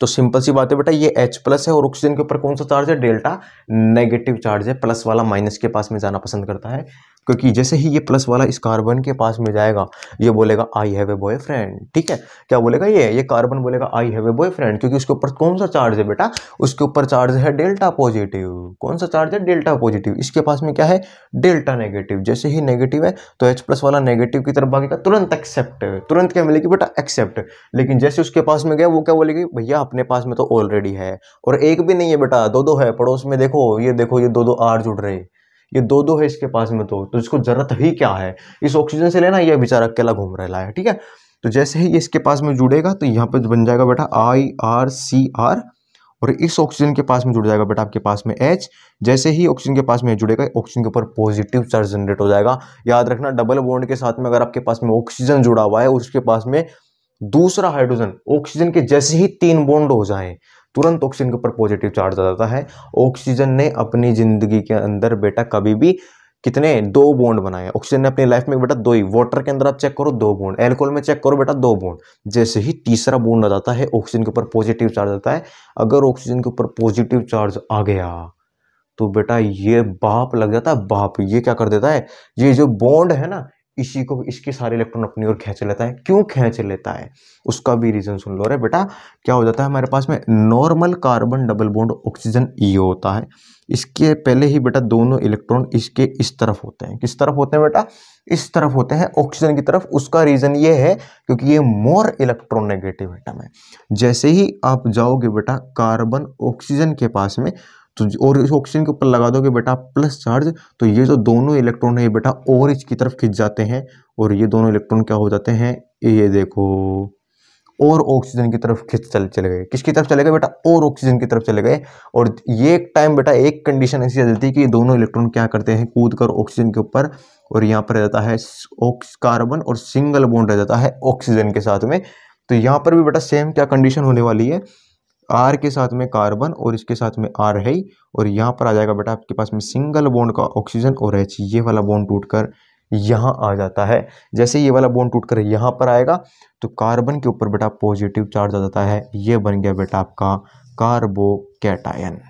तो सिंपल सी बात है बेटा ये H प्लस है और ऑक्सीजन के ऊपर कौन सा चार्ज है डेल्टा नेगेटिव चार्ज है प्लस वाला माइनस के पास में जाना पसंद करता है क्योंकि जैसे ही ये प्लस वाला इस कार्बन के पास में जाएगा ये बोलेगा I have a boyfriend ठीक है क्या बोलेगा ये ये कार्बन बोलेगा I have a boyfriend क्योंकि उसके ऊपर कौन सा चार्ज है बेटा उसके ऊपर चार्ज है डेल्टा पॉजिटिव कौन सा चार्ज है डेल्टा पॉजिटिव इसके पास में क्या है डेल्टा नेगेटिव जैसे ही नेगेटिव है तो एच प्लस वाला नेगेटिव की तरफ भागेगा तुरंत एक्सेप्ट तुरंत क्या मिलेगी बेटा एक्सेप्ट लेकिन जैसे उसके पास में गया वो क्या बोलेगी भैया अपने पास में तो ऑलरेडी है और एक भी नहीं है बेटा दो दो है पड़ोस में देखो ये देखो ये दो दो आर जुड़ रहे ये दो दो है इसके पास में तो, तो इसको जरूरत ही क्या है इस ऑक्सीजन से लेना यह बेचारा अकेला घूम रहा है ठीक है तो जैसे ही ये इसके पास में जुड़ेगा तो यहाँ पर बन जाएगा बेटा आई आर सी आर और इस ऑक्सीजन के पास में जुड़ जाएगा बेटा आपके पास में एच जैसे ही ऑक्सीजन के पास में जुड़ेगा ऑक्सीजन के ऊपर पॉजिटिव चार्ज जनरेट हो जाएगा याद रखना डबल बॉन्ड के साथ में अगर आपके पास में ऑक्सीजन जुड़ा हुआ है उसके पास में दूसरा हाइड्रोजन ऑक्सीजन के जैसे ही तीन बॉन्ड हो जाए तुरंत ऑक्सीजन के ऊपर पॉजिटिव चार्ज आ जाता है ऑक्सीजन ने अपनी ज़िंदगी के अंदर बेटा कभी भी कितने दो बॉन्ड बनाए ऑक्सीजन ने अपनी लाइफ में बेटा दो ही वाटर के अंदर आप चेक करो दो बॉन्ड एल्कोहल में चेक करो बेटा दो बॉन्ड जैसे ही तीसरा बॉन्ड आ जाता है ऑक्सीजन के ऊपर पॉजिटिव चार्ज आता है अगर ऑक्सीजन के ऊपर पॉजिटिव चार्ज आ गया तो बेटा ये बाप लग जाता है बाप ये क्या कर देता है ये जो बॉन्ड है ना इसी को इसके सारे इलेक्ट्रॉन अपनी ओर खींच लेता है क्यों खींच लेता है उसका भी रीज़न सुन लो रे बेटा क्या हो जाता है हमारे पास में normal carbon double bond oxygen ई होता है इसके पहले ही बेटा दोनों इलेक्ट्रॉन इसके इस तरफ होते हैं किस तरफ होते हैं बेटा इस तरफ होते हैं ऑक्सीजन की तरफ उसका रीज़न ये है क्योंकि ये मोर इलेक्ट्रॉन नेगेटिव आइटम है जैसे ही आप जाओगे बेटा कार्बन ऑक्सीजन के पास में तो और इस ऑक्सीजन के ऊपर लगा कि बेटा प्लस चार्ज तो ये जो दोनों इलेक्ट्रॉन है ये बेटा और इसकी तरफ खींच जाते हैं और ये दोनों इलेक्ट्रॉन क्या हो जाते हैं ये देखो और ऑक्सीजन की तरफ खिंच चल चले गए किसकी तरफ चले गए बेटा और ऑक्सीजन की तरफ चले गए और ये एक टाइम बेटा एक कंडीशन ऐसी आ जाती है कि दोनों इलेक्ट्रॉन क्या करते हैं कूद कर ऑक्सीजन के ऊपर और यहाँ पर रह जाता है ऑक्स कार्बन और सिंगल बॉन्ड रह जाता है ऑक्सीजन के साथ में तो यहाँ पर भी बेटा सेम क्या कंडीशन होने वाली है आर के साथ में कार्बन और इसके साथ में आर है और यहाँ पर आ जाएगा बेटा आपके पास में सिंगल बॉन्ड का ऑक्सीजन और एच ये वाला बॉन्ड टूटकर यहाँ आ जाता है जैसे ये वाला बॉन्ड टूटकर यहाँ पर आएगा तो कार्बन के ऊपर बेटा पॉजिटिव चार्ज आ जाता है ये बन गया बेटा आपका कार्बोकेटायन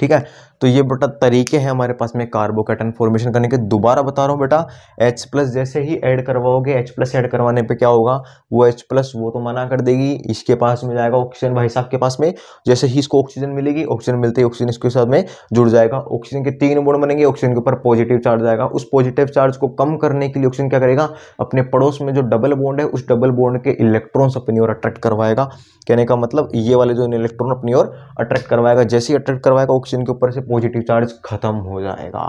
ठीक है तो ये बेटा तरीके हैं हमारे पास में कार्बोकेटन फॉर्मेशन करने के दोबारा बता रहा हूँ बेटा एच प्लस जैसे ही ऐड करवाओगे एच प्लस ऐड करवाने पे क्या होगा वो एच प्लस वो तो मना कर देगी इसके पास में जाएगा ऑक्सीजन भाई साहब के पास में जैसे ही इसको ऑक्सीजन मिलेगी ऑक्सीजन मिलते ही ऑक्सीजन इसके साथ में जुड़ जाएगा ऑक्सीजन के तीन बोर्ड बनेंगे ऑक्सीजन के ऊपर पॉजिटिव चार्ज आएगा उस पॉजिटिव चार्ज को कम करने के लिए ऑक्सीजन क्या करेगा अपने पड़ोस में जो डबल बोन्ड है उस डबल बोन्ड के इलेक्ट्रॉन्स अपनी ओर अट्रैक्ट करवाएगा कहने का मतलब ये वाले जो इलेक्ट्रॉन अपनी ओर अट्रैक्ट करवाएगा जैसे ही अट्रैक्ट करवाएगा ऑक्सीजन के ऊपर से पॉजिटिव चार्ज खत्म हो जाएगा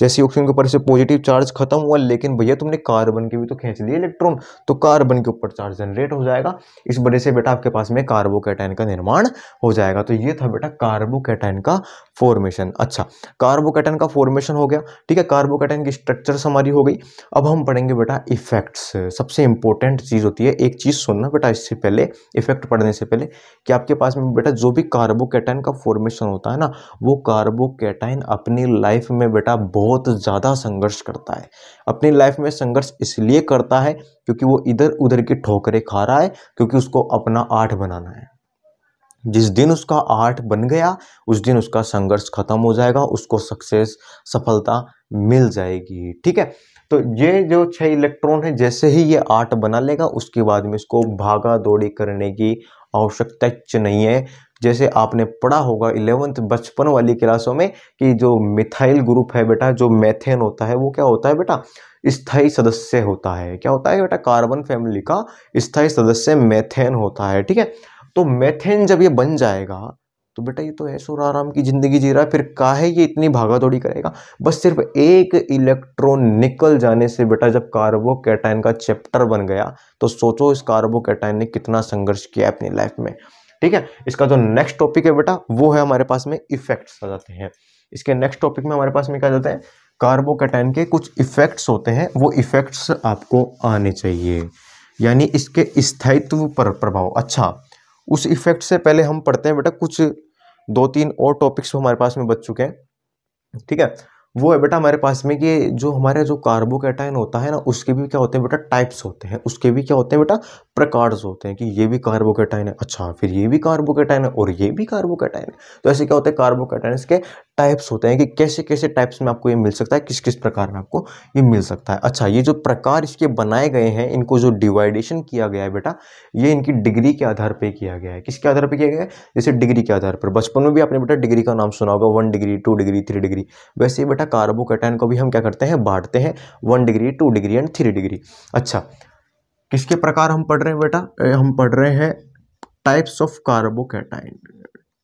जैसे ऑक्सीजन के ऊपर से पॉजिटिव चार्ज खत्म हुआ लेकिन भैया तुमने कार्बन के भी तो खींच लिए इलेक्ट्रॉन तो कार्बन के ऊपर चार्ज जनरेट हो जाएगा इस वजह से बेटा आपके पास में कार्बोकेटाइन का निर्माण हो जाएगा तो ये था बेटा कार्बोकेटाइन का फॉर्मेशन अच्छा कार्बोकेटाइन का फॉर्मेशन हो गया ठीक है कार्बोकेटाइन की स्ट्रक्चर हमारी हो गई अब हम पढ़ेंगे बेटा इफेक्ट्स सबसे इंपॉर्टेंट चीज़ होती है एक चीज़ सुनना बेटा इससे पहले इफेक्ट पढ़ने से पहले कि आपके पास में बेटा जो भी कार्बोकेटाइन का फॉर्मेशन होता है ना वो कार्बो कैटाइन अपनी लाइफ में बेटा बहुत ज़्यादा संघर्ष करता है अपनी लाइफ में संघर्ष इसलिए करता है क्योंकि वो इधर उधर की ठोकरें खा रहा है क्योंकि उसको अपना आर्ट बनाना है जिस दिन उसका आर्ट बन गया उस दिन उसका संघर्ष खत्म हो जाएगा उसको सक्सेस सफलता मिल जाएगी ठीक है तो ये जो छह इलेक्ट्रॉन है जैसे ही ये आर्ट बना लेगा उसके बाद में इसको भागा दौड़ी करने की आवश्यकता नहीं है जैसे आपने पढ़ा होगा इलेवंथ बचपन वाली क्लासों में कि जो मिथाइल ग्रुप है बेटा जो मैथेन होता है वो क्या होता है बेटा स्थाई सदस्य होता है क्या होता है बेटा कार्बन फैमिली का स्थाई सदस्य मैथेन होता है ठीक है तो मैथेन जब ये बन जाएगा तो बेटा ये तो ऐशो आराम की ज़िंदगी जी रहा है फिर काहे ये इतनी भागा दौड़ी करेगा बस सिर्फ एक इलेक्ट्रॉन निकल जाने से बेटा जब कार्बोकैटाइन का चैप्टर बन गया तो सोचो इस कार्बोकैटाइन ने कितना संघर्ष किया अपनी लाइफ में ठीक है इसका जो नेक्स्ट टॉपिक है बेटा वो है हमारे पास में इफेक्ट्स आ जाते हैं इसके नेक्स्ट टॉपिक में हमारे पास में क्या जाता है कार्बोकैटाइन के कुछ इफेक्ट्स होते हैं वो इफेक्ट्स आपको आने चाहिए यानी इसके स्थायित्व पर प्रभाव अच्छा उस इफेक्ट से पहले हम पढ़ते हैं बेटा कुछ दो तीन और टॉपिक्स हमारे पास में बच चुके हैं ठीक है वो है बेटा हमारे पास में कि जो हमारे जो कार्बोकैटाइन होता है ना उसके भी क्या होते हैं बेटा टाइप्स होते हैं उसके भी क्या होते हैं बेटा प्रकार्स होते हैं कि ये भी कार्बोकेटाइन है अच्छा फिर ये भी कार्बोकेटाइन है और ये भी कार्बोकेटाइन है तो ऐसे क्या होता है कार्बोकेटाइन के टाइप्स होते हैं कि कैसे कैसे टाइप्स में आपको ये मिल सकता है किस किस प्रकार में आपको ये मिल सकता है अच्छा ये जो प्रकार इसके बनाए गए हैं इनको जो डिवाइडेशन किया गया है बेटा ये इनकी डिग्री के आधार पर किया गया है किसके आधार पर किया गया है जैसे डिग्री के आधार पर बचपन में भी आपने बेटा डिग्री का नाम सुना होगा one degree two degree three degree वैसे बेटा कार्बोकेटाइन को भी हम क्या करते हैं बांटते हैं one degree two degree and three degree अच्छा किसके प्रकार हम पढ़ रहे हैं बेटा हम पढ़ रहे हैं types of cation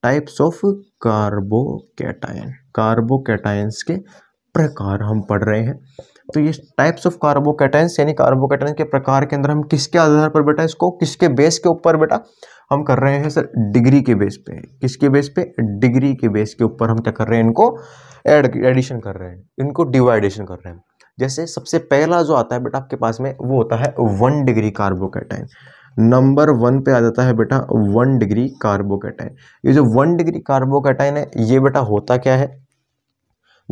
types of carbocation carbocations के प्रकार हम पढ़ रहे हैं तो ये टाइप्स ऑफ कार्बोकैटाइंस यानी कार्बोकेटाइन के प्रकार के अंदर हम किसके आधार पर बेटा इसको किसके बेस के ऊपर बेटा हम कर रहे हैं सर डिग्री के बेस पे किसके बेस पे डिग्री के बेस के ऊपर हम क्या कर रहे हैं इनको एड एडिशन कर रहे हैं इनको डिवाइडेशन कर रहे हैं जैसे सबसे पहला जो आता है बेटा आपके पास में वो होता है one degree carbocation number one पे आ जाता है बेटा वन डिग्री कार्बोकेटाइन ये जो वन डिग्री कार्बोकेटाइन है ये बेटा होता क्या है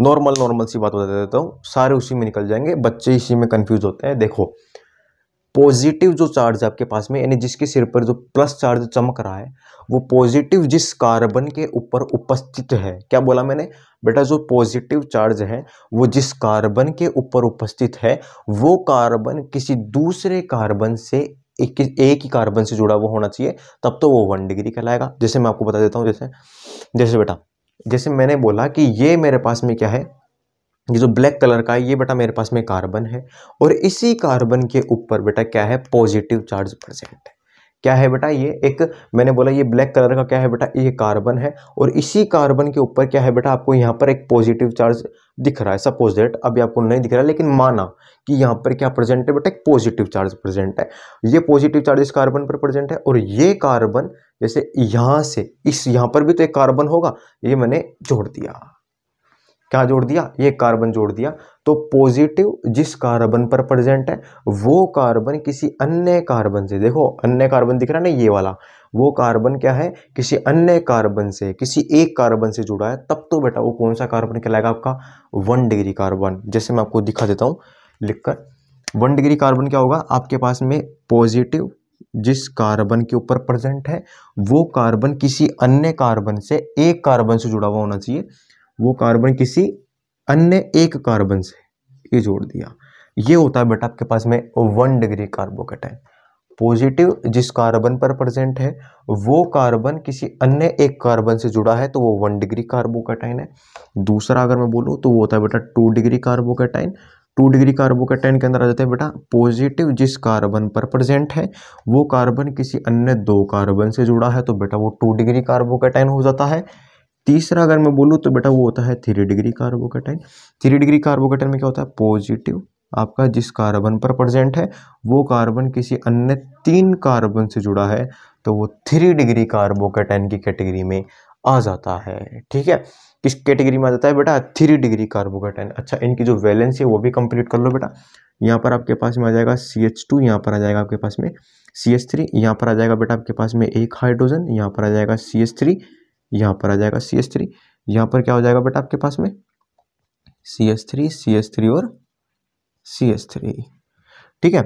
नॉर्मल नॉर्मल सी बात बता देता हूँ सारे उसी में निकल जाएंगे बच्चे इसी में कंफ्यूज होते हैं देखो पॉजिटिव जो चार्ज आपके पास में यानी जिसके सिर पर जो प्लस चार्ज चमक रहा है वो पॉजिटिव जिस कार्बन के ऊपर उपस्थित है क्या बोला मैंने बेटा जो पॉजिटिव चार्ज है वो जिस कार्बन के ऊपर उपस्थित है वो कार्बन किसी दूसरे कार्बन से एक, एक ही कार्बन से जुड़ा हुआ होना चाहिए तब तो वो वन डिग्री कहलाएगा जैसे मैं आपको बता देता हूँ जैसे जैसे बेटा जैसे मैंने बोला कि ये मेरे पास में क्या है ये जो ब्लैक कलर का है ये बेटा मेरे पास में कार्बन है और इसी कार्बन के ऊपर बेटा क्या है पॉजिटिव चार्ज प्रेजेंट है क्या है बेटा ये एक मैंने बोला ये ब्लैक कलर का क्या है बेटा ये कार्बन है और इसी कार्बन के ऊपर क्या है बेटा आपको यहाँ पर एक पॉजिटिव चार्ज दिख रहा है सपोज दैट अभी आपको नहीं दिख रहा है लेकिन माना कि यहाँ पर क्या प्रेजेंट है बेटा एक पॉजिटिव चार्ज प्रेजेंट है ये पॉजिटिव चार्ज इस कार्बन पर प्रेजेंट है और ये कार्बन जैसे यहाँ से इस यहाँ पर भी तो एक कार्बन होगा ये मैंने जोड़ दिया क्या जोड़ दिया ये कार्बन जोड़ दिया तो पॉजिटिव जिस कार्बन पर प्रेजेंट है वो कार्बन किसी अन्य कार्बन से देखो अन्य कार्बन दिख रहा है ना ये वाला वो कार्बन क्या है किसी अन्य कार्बन से किसी एक कार्बन से जुड़ा है तब तो बेटा वो कौन सा कार्बन कहलाएगा आपका वन डिग्री कार्बन जैसे मैं आपको दिखा देता हूँ लिखकर वन डिग्री कार्बन क्या होगा आपके पास में पॉजिटिव जिस कार्बन के ऊपर प्रेजेंट है वो कार्बन किसी अन्य कार्बन से एक कार्बन से जुड़ा हुआ होना चाहिए वो कार्बन किसी अन्य एक कार्बन से ये जोड़ दिया ये होता है बेटा आपके पास में वन डिग्री कार्बोकेटाइन पॉजिटिव जिस कार्बन पर प्रेजेंट है वो कार्बन किसी अन्य एक कार्बन से जुड़ा है तो वो वन डिग्री कार्बोकेटाइन है दूसरा अगर मैं बोलूँ तो वो होता है बेटा two degree carbocation two degree carbocation के अंदर आ जाते हैं बेटा पॉजिटिव जिस कार्बन पर प्रेजेंट है वो कार्बन किसी अन्य दो कार्बन से जुड़ा है तो बेटा वो टू डिग्री कार्बोकेटाइन हो जाता है तीसरा अगर मैं बोलूँ तो बेटा वो होता है three degree carbocation three degree carbocation में क्या होता है पॉजिटिव आपका जिस कार्बन पर प्रेजेंट है वो कार्बन किसी अन्य तीन कार्बन से जुड़ा है तो वो थ्री डिग्री कार्बोकेटाइन की कैटेगरी में आ जाता है ठीक है किस कैटेगरी में आ जाता है बेटा थ्री डिग्री कार्बोकेटाइन अच्छा इनकी जो वैलेंस है वो भी कंप्लीट कर लो बेटा यहाँ पर आपके पास में आ जाएगा सी एच टू यहाँ पर आ जाएगा आपके पास में सी एच थ्री यहाँ पर आ जाएगा बेटा आपके पास में एक हाइड्रोजन यहाँ पर आ जाएगा सी एच थ्री यहाँ पर आ जाएगा सी एस थ्री यहाँ पर क्या हो जाएगा बेटा आपके पास में C S three C S three और सी एस थ्री ठीक है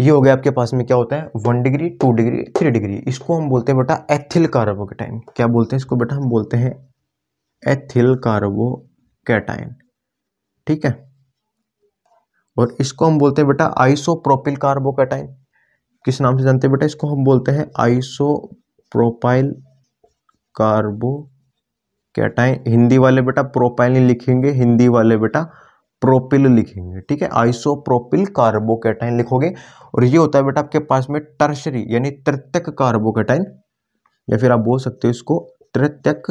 ये हो गया आपके पास में क्या होता है one degree two degree three degree इसको हम बोलते हैं बेटा एथिल कार्बो कैटाइन क्या बोलते हैं इसको बेटा हम बोलते हैं एथिल कार्बो कैटाइन ठीक है और इसको हम बोलते हैं बेटा आइसोप्रोपिल कार्बो कैटाइन किस नाम से जानते हैं बेटा इसको हम बोलते हैं आइसोप्रोपाइल कार्बो कैटाइन हिंदी वाले बेटा प्रोपाइल लिखेंगे हिंदी वाले बेटा प्रोपिल लिखेंगे ठीक है आइसोप्रोपिल कार्बोकेटाइन लिखोगे और ये होता है बेटा आपके पास में टर्शरी यानी तृतक कार्बोकेटाइन या फिर आप बोल सकते हो इसको तृतक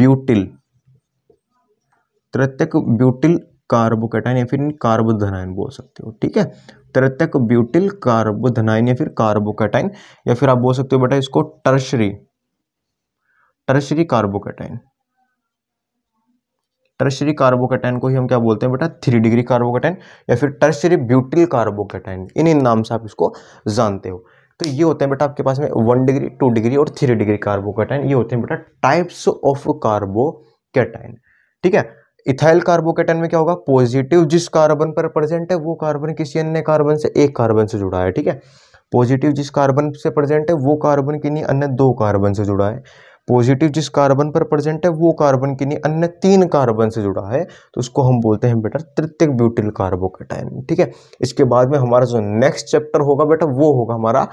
ब्यूटिल तृतक ब्यूटिल कार्बोकेटाइन या फिर कार्बोधनाइन बोल सकते हो ठीक है तृतक ब्यूटिल कार्बोधनाइन या फिर कार्बोकेटाइन या फिर आप बोल सकते हो बेटा इसको tertiary tertiary carbocation tertiary carbocation को ही हम क्या बोलते हैं बेटा थ्री डिग्री कार्बोकेटाइन या फिर टर्शरी ब्यूटिल कार्बोकेटाइन इन इन नाम से आप इसको जानते हो तो ये होते हैं बेटा आपके पास में वन डिग्री टू डिग्री और थ्री डिग्री कार्बोकेटाइन ये होते हैं बेटा टाइप्स ऑफ कार्बोकेटाइन ठीक है इथाइल कार्बोकेटन में क्या होगा पॉजिटिव जिस कार्बन पर प्रेजेंट है वो कार्बन किसी अन्य कार्बन से एक कार्बन से जुड़ा है ठीक है पॉजिटिव जिस कार्बन से प्रेजेंट है वो कार्बन किन्हीं अन्य दो कार्बन से जुड़ा है पॉजिटिव जिस कार्बन पर प्रेजेंट है वो कार्बन किन्हीं अन्य तीन कार्बन से जुड़ा है तो उसको हम बोलते हैं बेटा तृतीय ब्यूटिल कार्बोकेटाइन ठीक है इसके बाद में हमारा जो नेक्स्ट चैप्टर होगा बेटा वो होगा हमारा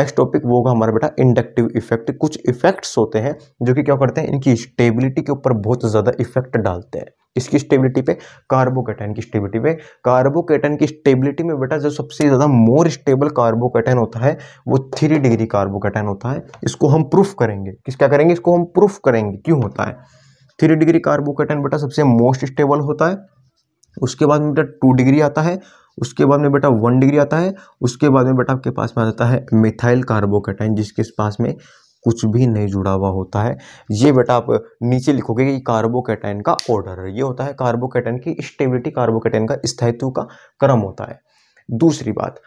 नेक्स्ट टॉपिक वो होगा हमारा बेटा इंडक्टिव इफेक्ट कुछ इफेक्ट्स होते हैं जो कि क्या करते हैं इनकी स्टेबिलिटी के ऊपर बहुत ज़्यादा इफेक्ट डालते हैं इसकी स्टेबिलिटी पे कार्बोकेटन की स्टेबिलिटी पे कार्बोकेटन की स्टेबिलिटी में बेटा जो सबसे ज़्यादा मोर स्टेबल कार्बोकेटन होता है वो थ्री डिग्री कार्बोकेटन होता है इसको हम प्रूफ करेंगे किस क्या करेंगे इसको हम प्रूफ करेंगे क्यों होता है थ्री डिग्री कार्बोकेटन बेटा सबसे मोस्ट स्टेबल होता है उसके बाद में बेटा टू डिग्री आता है उसके बाद में बेटा वन डिग्री आता है उसके बाद में बेटा आपके पास में आ जाता है मिथाइल कार्बोकेटाइन जिसके पास में कुछ भी नहीं जुड़ा हुआ होता है ये बेटा आप नीचे लिखोगे कि कार्बोकेटाइन का ऑर्डर ये होता है कार्बोकेटाइन की स्टेबिलिटी कार्बोकेटाइन का स्थायित्व का क्रम होता है दूसरी बात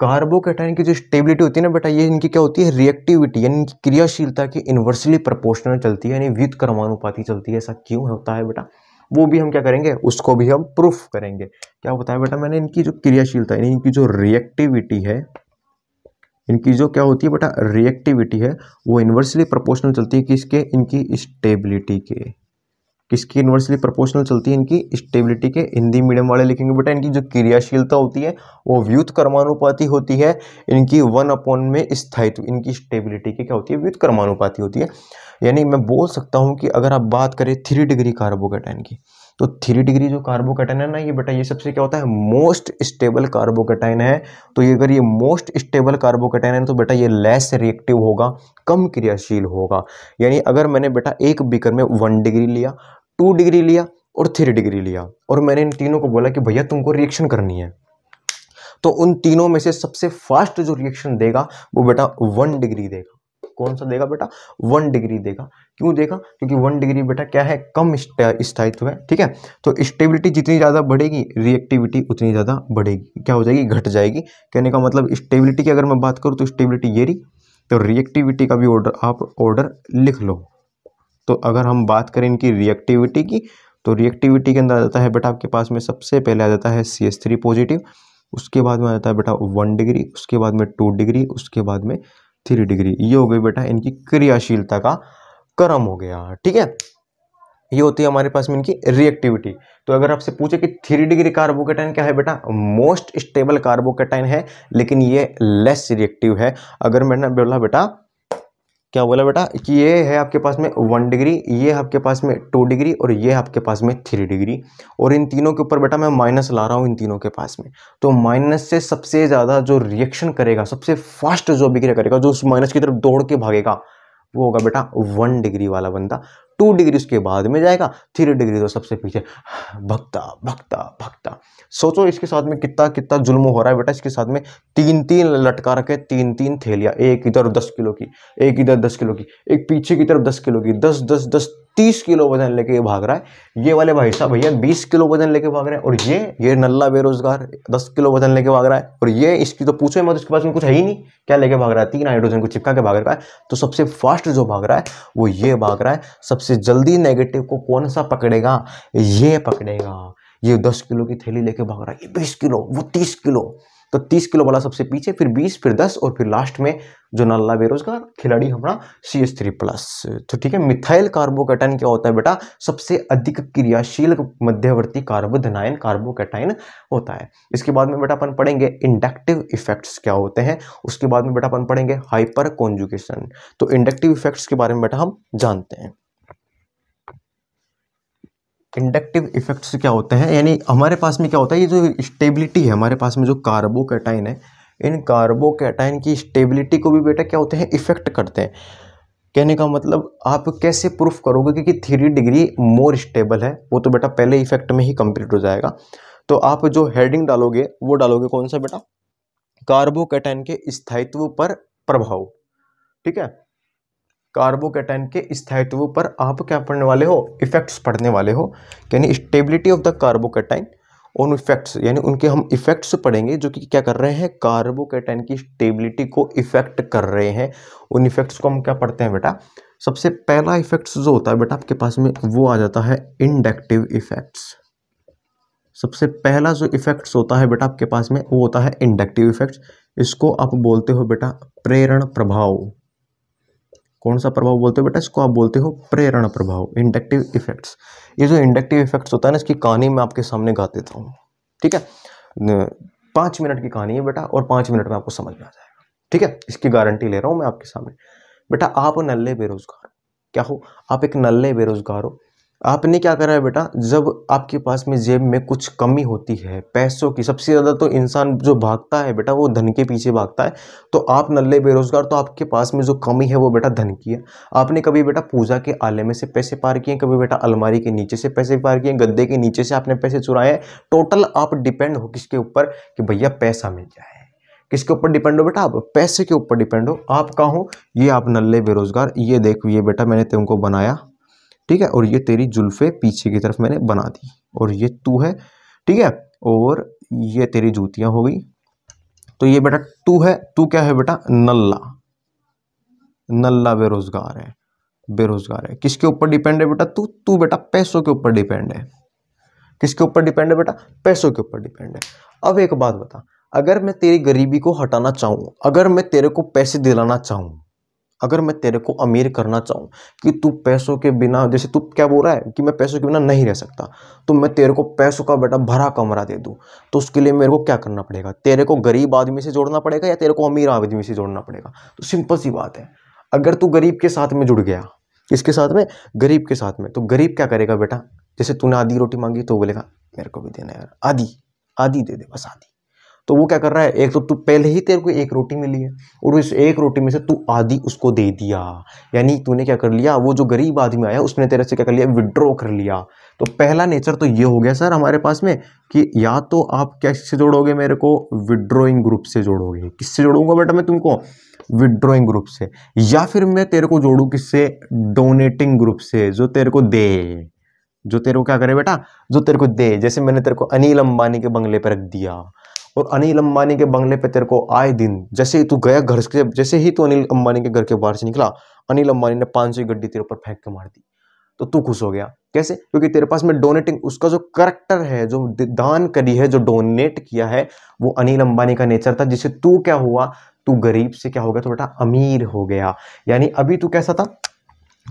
कार्बोकेटाइन की जो स्टेबिलिटी होती है ना बेटा ये इनकी क्या होती है रिएक्टिविटी यानी इनकी क्रियाशीलता की इन्वर्सली प्रपोर्शनल चलती है यानी विद क्रमानुपाति चलती है ऐसा क्यों होता है बेटा वो भी हम क्या करेंगे उसको भी हम प्रूफ करेंगे क्या बताया बेटा मैंने इनकी जो क्रियाशीलता इनकी जो रिएक्टिविटी है इनकी जो क्या होती है बेटा रिएक्टिविटी है वो इन्वर्सली प्रोपोर्शनल चलती है किसके इनकी स्टेबिलिटी के किसकी इन्वर्सली प्रोपोर्शनल चलती है इनकी स्टेबिलिटी के हिंदी मीडियम वाले लिखेंगे बेटा इनकी जो क्रियाशीलता होती है वो व्युत कर्मानुपाती होती है इनकी वन अपॉन में स्थायित्व इनकी स्टेबिलिटी की क्या होती है व्युत कर्मानुपाती होती है यानी मैं बोल सकता हूँ कि अगर आप बात करें थ्री डिग्री कार्बोकेटाइन की तो थ्री डिग्री जो कार्बोकेटाइन है ना ये बेटा ये सबसे क्या होता है मोस्ट स्टेबल कार्बोकेटाइन है तो ये अगर ये मोस्ट स्टेबल कार्बोकेटाइन है तो बेटा ये लेस रिएक्टिव होगा कम क्रियाशील होगा यानी अगर मैंने बेटा एक बीकर में वन डिग्री लिया टू डिग्री लिया और थ्री डिग्री लिया और मैंने इन तीनों को बोला कि भैया तुमको रिएक्शन करनी है तो उन तीनों में से सबसे फास्ट जो रिएक्शन देगा वो बेटा वन डिग्री देगा कौन सा देगा बेटा वन डिग्री देगा क्यों देगा क्योंकि वन डिग्री बेटा क्या है कम स्थायित्व है ठीक है तो स्टेबिलिटी जितनी ज़्यादा बढ़ेगी रिएक्टिविटी उतनी ज़्यादा बढ़ेगी क्या हो जाएगी घट जाएगी कहने का मतलब स्टेबिलिटी की अगर मैं बात करूँ तो स्टेबिलिटी ये रही तो रिएक्टिविटी का भी ऑर्डर आप ऑर्डर लिख लो तो अगर हम बात करें इनकी रिएक्टिविटी की तो रिएक्टिविटी के अंदर आ जाता है बेटा आपके पास में सबसे पहले आ जाता है सी एस थ्री पॉजिटिव उसके बाद में आ जाता है बेटा वन डिग्री उसके बाद में टू डिग्री उसके बाद में थ्री डिग्री ये हो गई बेटा इनकी क्रियाशीलता का क्रम हो गया ठीक है ये होती है हमारे पास में इनकी रिएक्टिविटी तो अगर आपसे पूछे कि थ्री डिग्री कार्बोकेटाइन क्या है बेटा मोस्ट स्टेबल कार्बोकेटाइन है लेकिन ये लेस रिएक्टिव है अगर मैंने बोला बेटा क्या बोला बेटा कि ये है आपके पास में वन डिग्री ये आपके पास में टू डिग्री और ये आपके पास में थ्री डिग्री और इन तीनों के ऊपर बेटा मैं माइनस ला रहा हूँ इन तीनों के पास में तो माइनस से सबसे ज़्यादा जो रिएक्शन करेगा सबसे फास्ट जो अभिक्रिया करेगा जो उस माइनस की तरफ दौड़ के भागेगा वो होगा बेटा वन डिग्री वाला बंदा टू डिग्री उसके बाद में जाएगा थ्री डिग्री तो सबसे पीछे भक्ता भक्ता भक्ता सोचो इसके साथ में कितना कितना जुल्म हो रहा है बेटा इसके साथ में तीन तीन लटका रखे तीन तीन थैलियाँ एक इधर दस किलो की एक इधर दस किलो की एक पीछे की तरफ दस किलो की दस दस दस तीस किलो वजन लेके भाग रहा है ये वाले भाई साहब भैया बीस किलो वजन लेके भाग रहे हैं और ये ये नल्ला बेरोजगार दस किलो वजन लेके भाग रहा है और ये इसकी तो पूछो मत उसके पास में कुछ है ही नहीं क्या लेके भाग रहा है तीन हाइड्रोजन को चिपका के भाग रहा है तो सबसे फास्ट जो भाग रहा है वो ये भाग रहा है सबसे जल्दी नेगेटिव को कौन सा पकड़ेगा ये पकड़ेगा ये दस किलो की थैली लेके भाग रहा है ये बीस किलो वो तीस किलो तो 30 किलो वाला सबसे पीछे फिर 20 फिर 10 और फिर लास्ट में जो नल्ला बेरोजगार खिलाड़ी हमारा सी एस थ्री प्लस तो ठीक है मिथाइल कार्बोकैटाइन क्या होता है बेटा सबसे अधिक क्रियाशील मध्यवर्ती कार्बोधनायन कार्बोकैटाइन होता है इसके बाद में बेटा अपन पढ़ेंगे इंडक्टिव इफेक्ट्स क्या होते हैं उसके बाद में बेटा अपन पढ़ेंगे हाइपर कॉन्जुकेशन तो इंडक्टिव इफेक्ट्स के बारे में बेटा हम जानते हैं इंडक्टिव इफेक्ट्स क्या होते हैं यानी हमारे पास में क्या होता है ये जो स्टेबिलिटी है हमारे पास में जो कार्बोकेटाइन है इन कार्बोकेटाइन की स्टेबिलिटी को भी बेटा क्या होते हैं इफेक्ट करते हैं कहने का मतलब आप कैसे प्रूफ करोगे कि थ्री डिग्री मोर स्टेबल है वो तो बेटा पहले इफेक्ट में ही कंप्लीट हो जाएगा तो आप जो हेडिंग डालोगे वो डालोगे कौन सा बेटा कार्बोकेटाइन के स्थायित्व पर प्रभाव ठीक है कार्बोकेटाइन के स्थायित्व पर आप क्या पढ़ने वाले हो इफेक्ट्स पढ़ने वाले हो यानी stability of the carbocation on effects यानी उनके हम इफेक्ट्स पढ़ेंगे जो कि क्या कर रहे हैं कार्बोकेटाइन की स्टेबिलिटी को इफेक्ट कर रहे हैं उन इफेक्ट्स को हम क्या पढ़ते हैं बेटा सबसे पहला इफेक्ट्स जो होता है बेटा आपके पास में वो आ जाता है इंडक्टिव इफेक्ट्स सबसे पहला जो इफेक्ट्स होता है बेटा आपके पास में वो होता है इंडक्टिव इफेक्ट्स इसको आप बोलते हो बेटा प्रेरण प्रभाव कौन सा प्रभाव बोलते हो बेटा इसको आप बोलते हो प्रेरणा प्रभाव इंडक्टिव इफेक्ट्स ये जो इंडक्टिव इफेक्ट्स होता है ना इसकी कहानी मैं आपके सामने गा देता तो हूँ ठीक है पाँच मिनट की कहानी है बेटा और पाँच मिनट में आपको समझ में आ जाएगा ठीक है इसकी गारंटी ले रहा हूँ मैं आपके सामने बेटा आप नल्ले बेरोजगार क्या हो आप एक नल्ले बेरोजगार हो आपने क्या करा है बेटा जब आपके पास में जेब में कुछ कमी होती है पैसों की सबसे ज़्यादा तो इंसान जो भागता है बेटा वो धन के पीछे भागता है तो आप नल्ले बेरोजगार तो आपके पास में जो कमी है वो बेटा धन की है आपने कभी बेटा पूजा के आले में से पैसे पार किए कभी बेटा अलमारी के नीचे से पैसे पार किए गद्दे के नीचे से आपने पैसे चुराए टोटल आप डिपेंड हो किसके ऊपर कि भैया पैसा मिल जाए किसके ऊपर डिपेंड हो बेटा आप पैसे के ऊपर डिपेंड हो आप कहाँ हो ये आप नल्ले बेरोजगार ये देखो ये बेटा मैंने तुमको बनाया ठीक है और ये तेरी जुल्फ़े पीछे की तरफ मैंने बना दी और ये तू है ठीक है और ये तेरी जूतियां हो गई तो ये बेटा तू है तू क्या है बेटा नल्ला नल्ला बेरोजगार है बेरोजगार है किसके ऊपर डिपेंड है बेटा तू तू बेटा पैसों के ऊपर डिपेंड है किसके ऊपर डिपेंड है बेटा पैसों के ऊपर डिपेंड है अब एक बात बता अगर मैं तेरी गरीबी को हटाना चाहूं अगर मैं तेरे को पैसे दिलाना चाहूं अगर मैं तेरे को अमीर करना चाहूँ कि तू पैसों के बिना जैसे तू क्या बोल रहा है कि मैं पैसों के बिना नहीं रह सकता तो मैं तेरे को पैसों का बेटा भरा कमरा दे दूँ तो उसके लिए मेरे को क्या करना पड़ेगा तेरे को गरीब आदमी से जोड़ना पड़ेगा या तेरे को अमीर आदमी से जोड़ना पड़ेगा तो सिंपल सी बात है अगर तू गरीब के साथ में जुड़ गया किसके साथ में गरीब के साथ में तो गरीब क्या करेगा बेटा जैसे तूने आधी रोटी मांगी तो बोलेगा मेरे को भी देना यार आधी आधी दे दे बस आधी तो वो क्या कर रहा है एक तो तू पहले ही तेरे को एक रोटी मिली है और उस एक रोटी में से तू आधी उसको दे दिया यानी तूने क्या कर लिया वो जो गरीब आदमी आया उसने तेरे से क्या कर लिया विड्रॉ कर लिया तो पहला नेचर तो ये हो गया सर हमारे पास में कि या तो आप कैसे जोड़ोगे मेरे को विड्रॉइंग ग्रुप से जोड़ोगे किससे जोड़ूंगा बेटा मैं तुमको विड्रॉइंग ग्रुप से या फिर मैं तेरे को जोड़ू किससे डोनेटिंग ग्रुप से जो तेरे को दे जो तेरे को क्या करे बेटा जो तेरे को दे जैसे मैंने तेरे को अनिल अंबानी के बंगले पर रख दिया और अनिल अंबानी के बंगले पे तेरे को आए दिन जैसे ही तू गया घर से जैसे ही तू अनिल अंबानी के घर के बाहर से निकला अनिल अंबानी ने पांच सौ गड्डी तेरे ऊपर फेंक के मार दी तो तू खुश हो गया कैसे क्योंकि तेरे पास में डोनेटिंग उसका जो करेक्टर है जो दान करी है जो डोनेट किया है वो अनिल अंबानी का नेचर था जिससे तू क्या हुआ तू गरीब से क्या हो गया तो बेटा अमीर हो गया यानी अभी तू कैसा था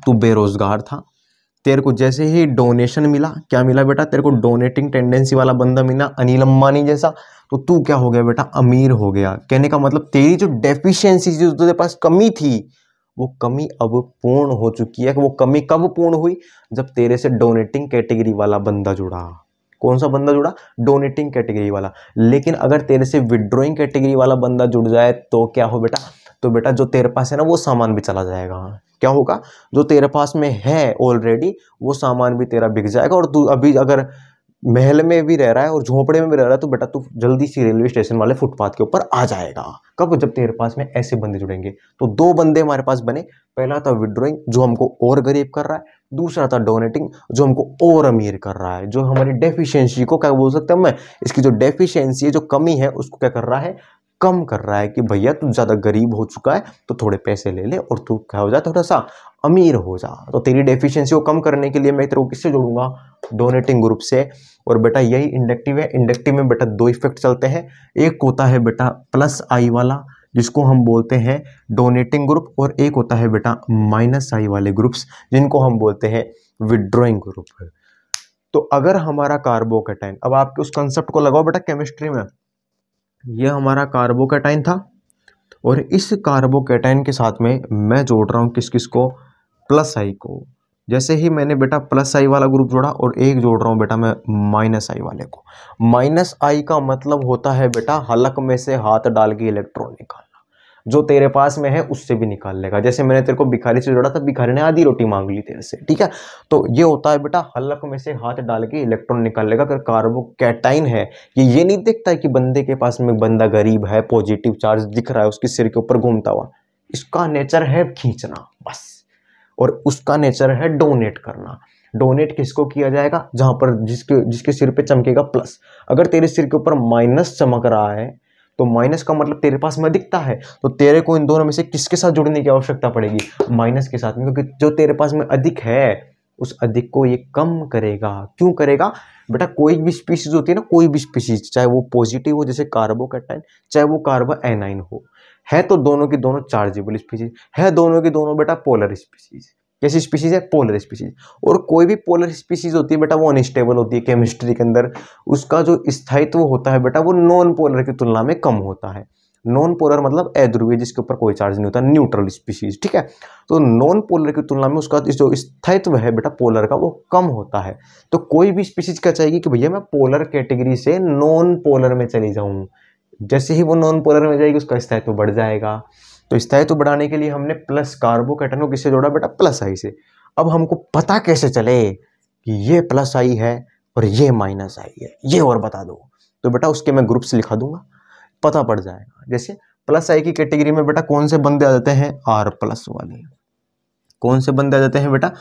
तू बेरोजगार था तेरे को जैसे ही डोनेशन मिला क्या मिला बेटा तेरे को डोनेटिंग टेंडेंसी वाला बंदा मिला अनिल अंबानी जैसा तो तू क्या हो गया बेटा अमीर हो गया कहने का मतलब तेरी जो डेफिशिएंसी जो तेरे पास कमी थी वो कमी अब पूर्ण हो चुकी है वो कमी कब पूर्ण हुई जब तेरे से डोनेटिंग कैटेगरी वाला बंदा जुड़ा कौन सा बंदा जुड़ा डोनेटिंग कैटेगरी वाला लेकिन अगर तेरे से विड्रॉइंग कैटेगरी वाला बंदा जुड़ जाए तो क्या हो बेटा तो बेटा जो तेरे पास है ना वो सामान भी चला जाएगा क्या होगा जो तेरे पास में है ऑलरेडी वो सामान भी तेरा बिक जाएगा और तू अभी अगर महल में भी रह रहा है और झोंपड़े में भी रह रहा है तो बेटा तू जल्दी सी रेलवे स्टेशन वाले फुटपाथ के ऊपर आ जाएगा कब जब तेरे पास में ऐसे बंदे जुड़ेंगे तो दो बंदे हमारे पास बने पहला था विड्रॉइंग जो हमको और गरीब कर रहा है दूसरा था डोनेटिंग जो हमको और अमीर कर रहा है जो हमारी डेफिशिएंसी को क्या बोल सकते हैं मैं इसकी जो डेफिशिएंसी है जो कमी है उसको क्या कर रहा है कम कर रहा है कि भैया तू ज़्यादा गरीब हो चुका है तो थोड़े पैसे ले ले और तू क्या हो जा थोड़ा सा अमीर हो जा तो तेरी डेफिशिएंसी को कम करने के लिए मैं तेरे को किससे जोड़ूंगा डोनेटिंग ग्रुप से और बेटा यही इंडक्टिव है इंडक्टिव में बेटा दो इफेक्ट चलते हैं एक होता है बेटा प्लस आई वाला जिसको हम बोलते हैं डोनेटिंग ग्रुप और एक होता है बेटा माइनस आई वाले ग्रुप्स जिनको हम बोलते हैं विदड्रॉइंग ग्रुप तो अगर हमारा कार्बोकेटाइन अब आपके उस कंसेप्ट को लगाओ बेटा केमिस्ट्री में यह हमारा कार्बोकेटाइन था और इस कार्बोकेटाइन के साथ में मैं जोड़ रहा हूँ किस किस को प्लस आई को जैसे ही मैंने बेटा प्लस आई वाला ग्रुप जोड़ा और एक जोड़ रहा हूँ बेटा मैं माइनस आई वाले को माइनस आई का मतलब होता है बेटा हलक में से हाथ डाल के इलेक्ट्रॉन निकाल जो तेरे पास में है उससे भी निकाल लेगा जैसे मैंने तेरे को भिखारी से जोड़ा था भिखारी ने आधी रोटी मांग ली तेरे से ठीक है तो ये होता है बेटा हल्क में से हाथ डाल के इलेक्ट्रॉन निकाल लेगा अगर कार्बो कैटाइन है ये ये नहीं देखता है कि बंदे के पास में बंदा गरीब है पॉजिटिव चार्ज दिख रहा है उसके सिर के ऊपर घूमता हुआ इसका नेचर है खींचना बस और उसका नेचर है डोनेट करना डोनेट किसको किया जाएगा जहां पर जिसके जिसके सिर पे चमकेगा प्लस अगर तेरे सिर के ऊपर माइनस चमक रहा है तो माइनस का मतलब तेरे पास में अधिकता है तो तेरे को इन दोनों में से किसके साथ जुड़ने की आवश्यकता पड़ेगी माइनस के साथ में क्योंकि जो तेरे पास में अधिक है उस अधिक को ये कम करेगा क्यों करेगा बेटा कोई भी स्पीसीज होती है ना कोई भी स्पीसीज चाहे वो पॉजिटिव हो जैसे कैटाइन चाहे वो कार्बो एनाइन हो है तो दोनों की दोनों चार्जेबल स्पीसीज है दोनों की दोनों बेटा पोलर स्पीसीज कैसी स्पीसीज है पोलर स्पीसीज और कोई भी पोलर स्पीसीज होती है बेटा वो अनस्टेबल होती है केमिस्ट्री के अंदर उसका जो स्थायित्व होता है बेटा वो नॉन पोलर की तुलना में कम होता है नॉन पोलर मतलब एद्रुवी जिसके ऊपर कोई चार्ज नहीं होता न्यूट्रल स्पीसीज ठीक है तो नॉन पोलर की तुलना में उसका जो स्थायित्व है बेटा पोलर का वो कम होता है तो कोई भी स्पीसीज क्या चाहेगी कि भैया मैं पोलर कैटेगरी से नॉन पोलर में चली जाऊँ जैसे ही वो नॉन पोलर में जाएगी उसका स्थायित्व बढ़ जाएगा तो स्थायित्व तो बढ़ाने के लिए हमने प्लस कार्बो कैटन को किससे जोड़ा बेटा प्लस आई से अब हमको पता कैसे चले कि ये प्लस आई है और ये माइनस आई है ये और बता दो तो बेटा उसके मैं ग्रुप्स लिखा दूंगा पता पड़ जाएगा जैसे प्लस आई की कैटेगरी में बेटा कौन से बंदे आ जाते हैं आर प्लस वाले कौन से बंदे आ जाते हैं बेटा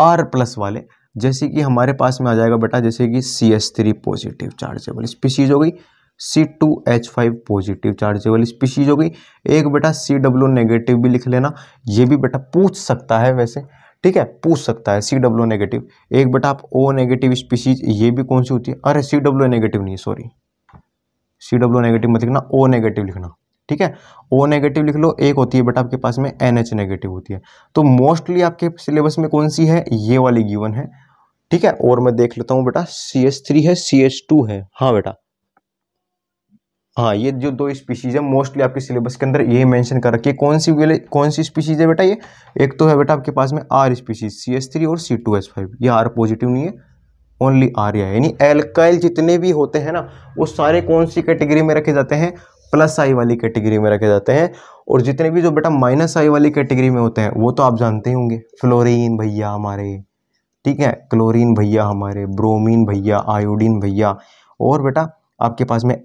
आर प्लस वाले जैसे कि हमारे पास में आ जाएगा बेटा जैसे कि C S three positive chargeable species हो गई C two H five positive chargeable species हो गई एक बेटा सी डब्ल्यू नेगेटिव भी लिख लेना ये भी बेटा पूछ सकता है वैसे ठीक है पूछ सकता है सी डब्ल्यू नेगेटिव एक बेटा आप ओ नेगेटिव स्पीशीज ये भी कौन सी होती है अरे सी डब्ल्यू नेगेटिव नहीं सॉरी सी डब्ल्यू नेगेटिव मत लिखना ओ नेगेटिव लिखना ठीक है ओ नेगेटिव लिख लो एक होती है बेटा आपके पास में एन एच नेगेटिव होती है तो मोस्टली आपके सिलेबस में कौन सी है ये वाली गिवन है ठीक है और मैं देख लेता हूँ बेटा सी एस थ्री है सी एस टू है हाँ बेटा हाँ ये जो दो स्पीशीज़ है मोस्टली आपके सिलेबस के अंदर यही मेंशन कर रखी है कौन सी वेले कौन सी स्पीशीज़ है बेटा ये एक तो है बेटा आपके पास में R species C S three और सी टू एस फाइव ये आर पॉजिटिव नहीं है ओनली आर या यानी एल्काइल जितने भी होते हैं ना वो सारे कौन सी कैटेगरी में रखे जाते हैं प्लस आई वाली कैटेगरी में रखे जाते हैं और जितने भी जो बेटा माइनस आई वाली कैटेगरी में होते हैं वो तो आप जानते ही होंगे फ्लोरिन भैया हमारे ठीक है क्लोरीन भैया हमारे ब्रोमीन भैया आयोडीन भैया और बेटा आपके पास में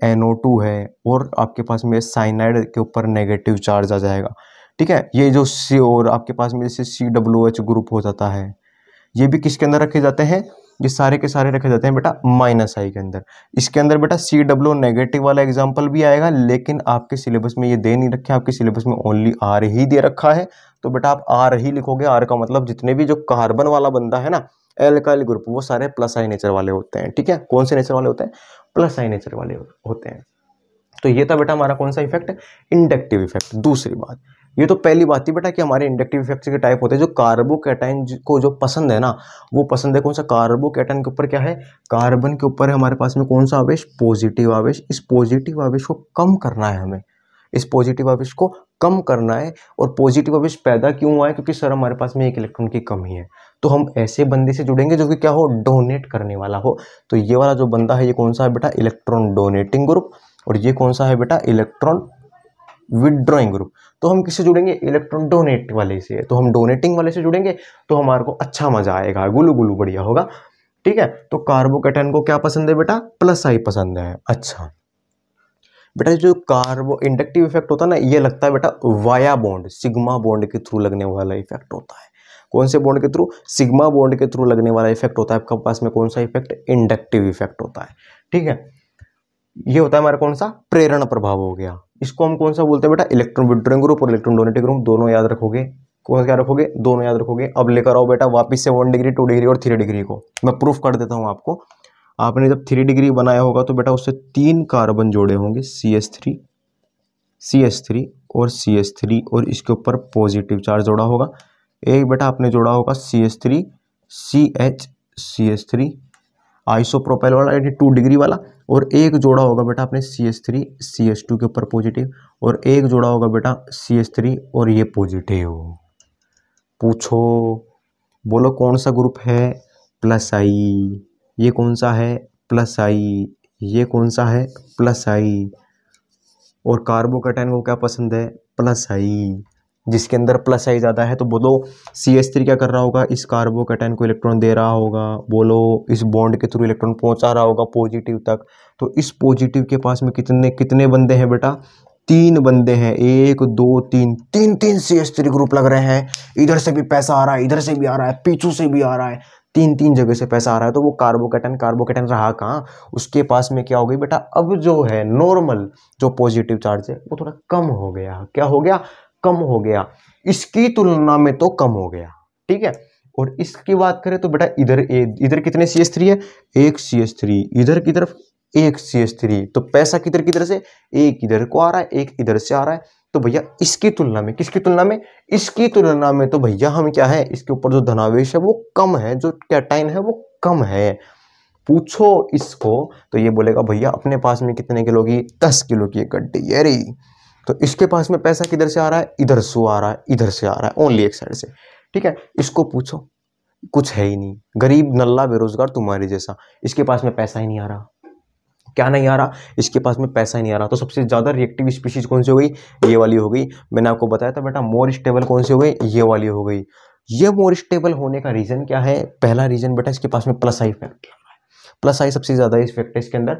टू है और आपके पास में साइनाइड के ऊपर नेगेटिव चार्ज आ जाएगा ठीक है ये जो सी और आपके पास में जैसे सी डब्ल्यू एच ग्रुप हो जाता है ये भी किसके अंदर रखे जाते हैं ये सारे के सारे रखे जाते हैं बेटा माइनस आई के अंदर इसके अंदर बेटा सी डब्ल्यू नेगेटिव वाला एग्जाम्पल भी आएगा लेकिन आपके सिलेबस में ये दे नहीं रखे आपके सिलेबस में ओनली आर ही दे रखा है तो बेटा आप आर ही लिखोगे आर का मतलब जितने भी जो कार्बन वाला बंदा है ना एल्काइल ग्रुप वो सारे प्लस आई नेचर वाले होते हैं ठीक है कौन से नेचर वाले होते हैं प्लस आई नेचर वाले होते हैं तो ये था बेटा हमारा कौन सा इफेक्ट इंडक्टिव इफेक्ट दूसरी बात ये तो पहली बात थी बेटा कि हमारे इंडक्टिव इफेक्ट्स के टाइप होते हैं जो कार्बोकेटाइन को जो पसंद है ना वो पसंद है कौन सा कार्बोकेटाइन के ऊपर क्या है कार्बन के ऊपर हमारे पास में कौन सा आवेश पॉजिटिव आवेश इस पॉजिटिव आवेश को कम करना है हमें इस पॉजिटिव आवेश को कम करना है और पॉजिटिव आवेश पैदा क्यों हुआ है क्योंकि सर हमारे पास में एक इलेक्ट्रॉन की कमी है तो हम ऐसे बंदे से जुड़ेंगे जो कि क्या हो डोनेट करने वाला हो तो ये वाला जो बंदा है ये कौन सा है बेटा इलेक्ट्रॉन डोनेटिंग ग्रुप और ये कौन सा है बेटा इलेक्ट्रॉन विदड्रॉइंग ग्रुप तो हम किससे जुड़ेंगे इलेक्ट्रॉन डोनेट वाले से तो हम डोनेटिंग वाले से जुड़ेंगे तो हमारे को अच्छा मजा आएगा गुलू गुलू बढ़िया होगा ठीक है तो कार्बोकेटन को क्या पसंद है बेटा प्लस आई पसंद है अच्छा बेटा जो कार्बो इंडक्टिव इफेक्ट होता है ना ये लगता है बेटा वाया बॉन्ड सिग्मा बॉन्ड के थ्रू लगने वाला इफेक्ट होता है कौन से बॉन्ड के थ्रू सिग्मा बॉन्ड के थ्रू लगने वाला इफेक्ट होता है आपके पास में कौन सा इफेक्ट इंडक्टिव इफेक्ट होता है ठीक है ये होता है हमारा कौन सा प्रेरण प्रभाव हो गया इसको हम कौन सा बोलते हैं बेटा इलेक्ट्रॉन विड्रोइंग ग्रुप और इलेक्ट्रॉन डोनेटिंग ग्रुप दोनों याद रखोगे कौन क्या रखोगे दोनों याद रखोगे अब लेकर आओ बेटा वापस से वन डिग्री टू डिग्री और थ्री डिग्री को मैं प्रूफ कर देता हूँ आपको आपने जब थ्री डिग्री बनाया होगा तो बेटा उससे तीन कार्बन जोड़े होंगे C S three C S three और सी एस थ्री और इसके ऊपर पॉजिटिव चार्ज जोड़ा होगा एक बेटा आपने जोड़ा होगा C H three C H C H three isopropyl वाला यानी टू डिग्री वाला और एक जोड़ा होगा बेटा आपने C H three C H two के ऊपर पॉजिटिव और एक जोड़ा होगा बेटा सी एच थ्री और ये पॉजिटिव पूछो बोलो कौन सा ग्रुप है प्लस आई ये कौन सा है प्लस आई ये कौन सा है प्लस आई और कार्बोकैटाइन को क्या पसंद है प्लस आई जिसके अंदर प्लस आई ज़्यादा है तो बोलो सी एस थ्री क्या कर रहा होगा इस कार्बो कैटन को इलेक्ट्रॉन दे रहा होगा बोलो इस बॉन्ड के थ्रू इलेक्ट्रॉन पहुंचा रहा होगा पॉजिटिव तक तो इस पॉजिटिव के पास में कितने कितने बंदे हैं बेटा तीन बंदे हैं एक दो तीन तीन तीन सी एस थ्री ग्रुप लग रहे हैं इधर से भी पैसा आ रहा है इधर से भी आ रहा है पीछू से भी आ रहा है तीन तीन जगह से पैसा आ रहा है तो वो कार्बोकेटन कार्बोकेटन रहा कहाँ उसके पास में क्या हो गई बेटा अब जो है नॉर्मल जो पॉजिटिव चार्ज है वो थोड़ा कम हो गया क्या हो गया कम हो गया इसकी तुलना में तो कम हो गया ठीक है और इसकी बात करें तो बेटा इधर इधर कितने सी एस थ्री है एक सी एस थ्री इधर की तरफ एक सी एस थ्री तो पैसा किधर किधर से एक इधर को आ रहा है एक इधर से आ रहा है तो भैया इसकी तुलना में किसकी तुलना में इसकी तुलना में तो भैया हम क्या है इसके ऊपर जो धनावेश है वो कम है जो कैटाइन है वो कम है पूछो इसको तो ये बोलेगा भैया अपने पास में कितने किलो की दस किलो की एक गड्डी अरे तो इसके पास में पैसा किधर से आ रहा है इधर से आ रहा है इधर से आ रहा है ओनली एक साइड से ठीक है इसको पूछो कुछ है ही नहीं गरीब नल्ला बेरोजगार तुम्हारे जैसा इसके पास में पैसा ही नहीं आ रहा क्या नहीं आ रहा इसके पास में पैसा ही नहीं आ रहा तो सबसे ज़्यादा रिएक्टिव स्पीशीज कौन सी हो गई ये वाली हो गई मैंने आपको बताया था बेटा मोर स्टेबल कौन सी हो गई ये वाली हो गई ये मोर स्टेबल होने का रीज़न क्या है पहला रीज़न बेटा इसके पास में plus I factor plus I सबसे ज़्यादा इस फैक्ट इसके अंदर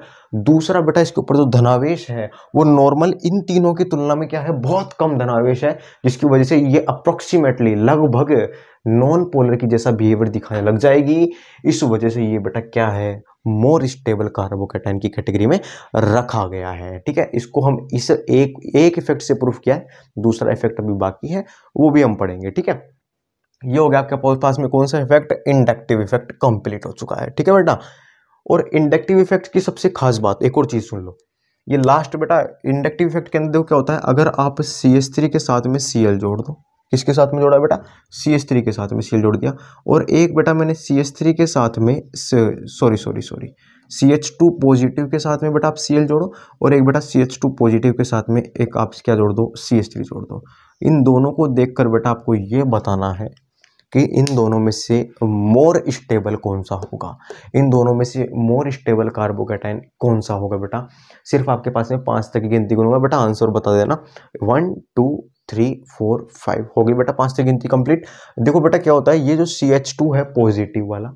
दूसरा बेटा इसके ऊपर जो धनावेश है वो नॉर्मल इन तीनों की तुलना में क्या है बहुत कम धनावेश है जिसकी वजह से ये अप्रोक्सीमेटली लगभग नॉन पोलर की जैसा बिहेवियर दिखाने लग जाएगी इस वजह से ये बेटा क्या है मोर स्टेबल कार्बोकेटाइन की कैटेगरी में रखा गया है ठीक है इसको हम इस एक एक इफेक्ट से प्रूफ किया है दूसरा इफेक्ट अभी बाकी है वो भी हम पढ़ेंगे ठीक है ये हो गया आपके पास में कौन सा इफेक्ट इंडक्टिव इफेक्ट कंप्लीट हो चुका है ठीक है बेटा और इंडक्टिव इफेक्ट की सबसे खास बात एक और चीज़ सुन लो ये लास्ट बेटा इंडक्टिव इफेक्ट के अंदर देखो क्या होता है अगर आप सी एस थ्री के साथ में सी एल जोड़ दो किसके साथ में जोड़ा बेटा सी एस थ्री के साथ में सी एल जोड़ दिया और एक बेटा मैंने सी एस थ्री के साथ में sorry sorry sorry C H two positive के साथ में बेटा आप सी एल जोड़ो और एक बेटा सी एच टू पॉजिटिव के साथ में एक आप क्या जोड़ दो सी एस थ्री जोड़ दो इन दोनों को देख कर बेटा आपको ये बताना है कि इन दोनों में से मोर स्टेबल कौन सा होगा इन दोनों में से मोर स्टेबल कार्बोकेटाइन कौन सा होगा बेटा सिर्फ आपके पास में पांच तक की गिनती करूंगा बेटा आंसर बता देना one two three four five हो गई बेटा पांच तक गिनती कंप्लीट देखो बेटा क्या होता है ये जो सी एच टू है पॉजिटिव वाला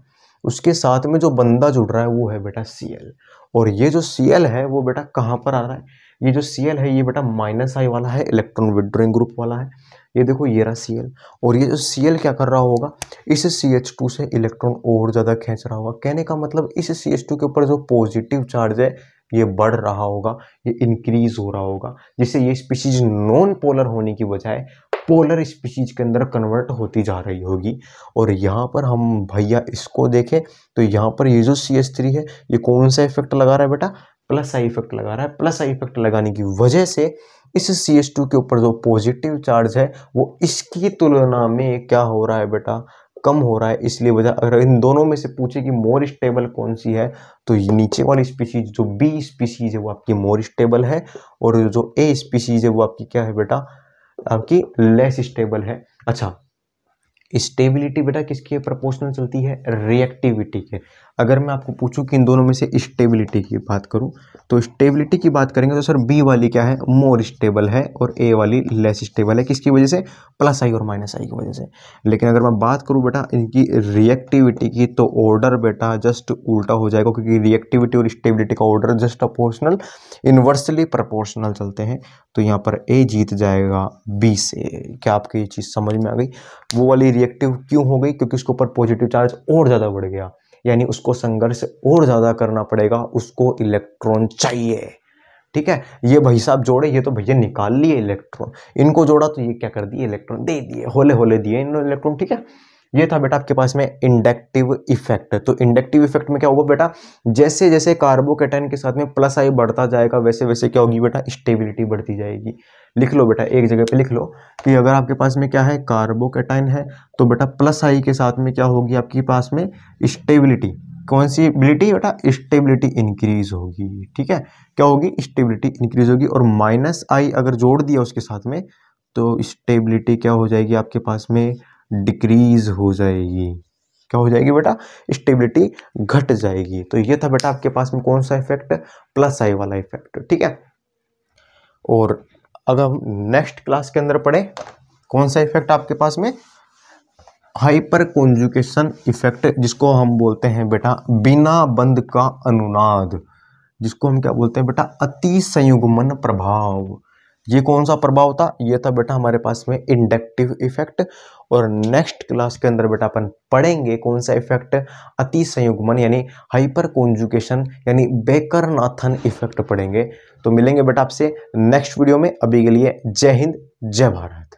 उसके साथ में जो बंदा जुड़ रहा है वो है बेटा सी एल और ये जो सी एल है वो बेटा कहाँ पर आ रहा है ये जो सी एल है ये बेटा माइनस आई वाला है इलेक्ट्रॉन विड्रोइंग ग्रुप वाला है ये देखो ये रहा सी और ये जो सी क्या कर रहा होगा इस सी एच टू से इलेक्ट्रॉन और ज़्यादा खींच रहा होगा कहने का मतलब इस सी एच टू के ऊपर जो पॉजिटिव चार्ज है ये बढ़ रहा होगा ये इंक्रीज हो रहा होगा जिससे ये स्पीसीज नॉन पोलर होने की बजाय पोलर स्पीसीज के अंदर कन्वर्ट होती जा रही होगी और यहाँ पर हम भैया इसको देखें तो यहाँ पर ये जो सी एस थ्री है ये कौन सा इफेक्ट लगा रहा है बेटा प्लस आई इफेक्ट लगा रहा है प्लस आई इफेक्ट लगाने की वजह से इस सी एस टू के ऊपर जो पॉजिटिव चार्ज है वो इसकी तुलना में क्या हो रहा है बेटा कम हो रहा है इसलिए वजह अगर इन दोनों में से पूछे कि मोर स्टेबल कौन सी है तो ये नीचे वाली स्पीसीज जो बी स्पीसीज है वो आपकी मोर स्टेबल है और जो ए स्पीसीज है वो आपकी क्या है बेटा आपकी लेस स्टेबल है अच्छा स्टेबिलिटी बेटा किसके प्रोपोर्शनल चलती है रिएक्टिविटी के अगर मैं आपको पूछूं कि इन दोनों में से स्टेबिलिटी की बात करूं तो स्टेबिलिटी की बात करेंगे तो सर बी वाली क्या है मोर स्टेबल है और ए वाली लेस स्टेबल है किसकी वजह से प्लस आई और माइनस आई की वजह से लेकिन अगर मैं बात करूं बेटा इनकी रिएक्टिविटी की तो ऑर्डर बेटा जस्ट उल्टा हो जाएगा क्योंकि रिएक्टिविटी और स्टेबिलिटी का order just proportional inversely proportional चलते हैं तो यहाँ पर ए जीत जाएगा बी से क्या आपकी ये चीज़ समझ में आ गई वो वाली रिएक्टिव क्यों हो गई क्योंकि उसके ऊपर पॉजिटिव चार्ज और ज़्यादा बढ़ गया यानी उसको संघर्ष और ज़्यादा करना पड़ेगा उसको इलेक्ट्रॉन चाहिए ठीक है ये भाई साहब जोड़े ये तो भैया निकाल लिए इलेक्ट्रॉन इनको जोड़ा तो ये क्या कर दिए इलेक्ट्रॉन दे दिए होले होले दिए इन्होंने इलेक्ट्रॉन ठीक है ये था बेटा आपके पास में इंडक्टिव इफेक्ट तो इंडक्टिव इफेक्ट में क्या होगा बेटा जैसे जैसे कार्बोकेटाइन के साथ में प्लस आई बढ़ता जाएगा वैसे वैसे क्या होगी बेटा स्टेबिलिटी बढ़ती जाएगी लिख लो बेटा एक जगह पे लिख लो कि अगर आपके पास में क्या है कार्बोकेटाइन है तो बेटा प्लस आई के साथ में क्या होगी आपके पास में स्टेबिलिटी कौन सी एबिलिटी बेटा स्टेबिलिटी इंक्रीज होगी ठीक है क्या होगी स्टेबिलिटी इंक्रीज होगी और माइनस आई अगर जोड़ दिया उसके साथ में तो स्टेबिलिटी क्या हो जाएगी आपके पास में डिक्रीज हो जाएगी क्या हो जाएगी बेटा स्टेबिलिटी घट जाएगी तो ये था बेटा आपके पास में कौन सा इफेक्ट प्लस आई वाला इफेक्ट ठीक है और अगर हम नेक्स्ट क्लास के अंदर पढ़े कौन सा इफेक्ट आपके पास में हाइपर कॉन्जुकेशन इफेक्ट जिसको हम बोलते हैं बेटा बिना बंद का अनुनाद जिसको हम क्या बोलते हैं बेटा अति संयुग्मन प्रभाव ये कौन सा प्रभाव था ये था बेटा हमारे पास में इंडक्टिव इफेक्ट और नेक्स्ट क्लास के अंदर बेटा अपन पढ़ेंगे कौन सा इफेक्ट अति संयुग्मन यानी हाइपर कॉन्जुकेशन यानी बेकर नाथन इफेक्ट पढ़ेंगे तो मिलेंगे बेटा आपसे नेक्स्ट वीडियो में अभी के लिए जय हिंद जय भारत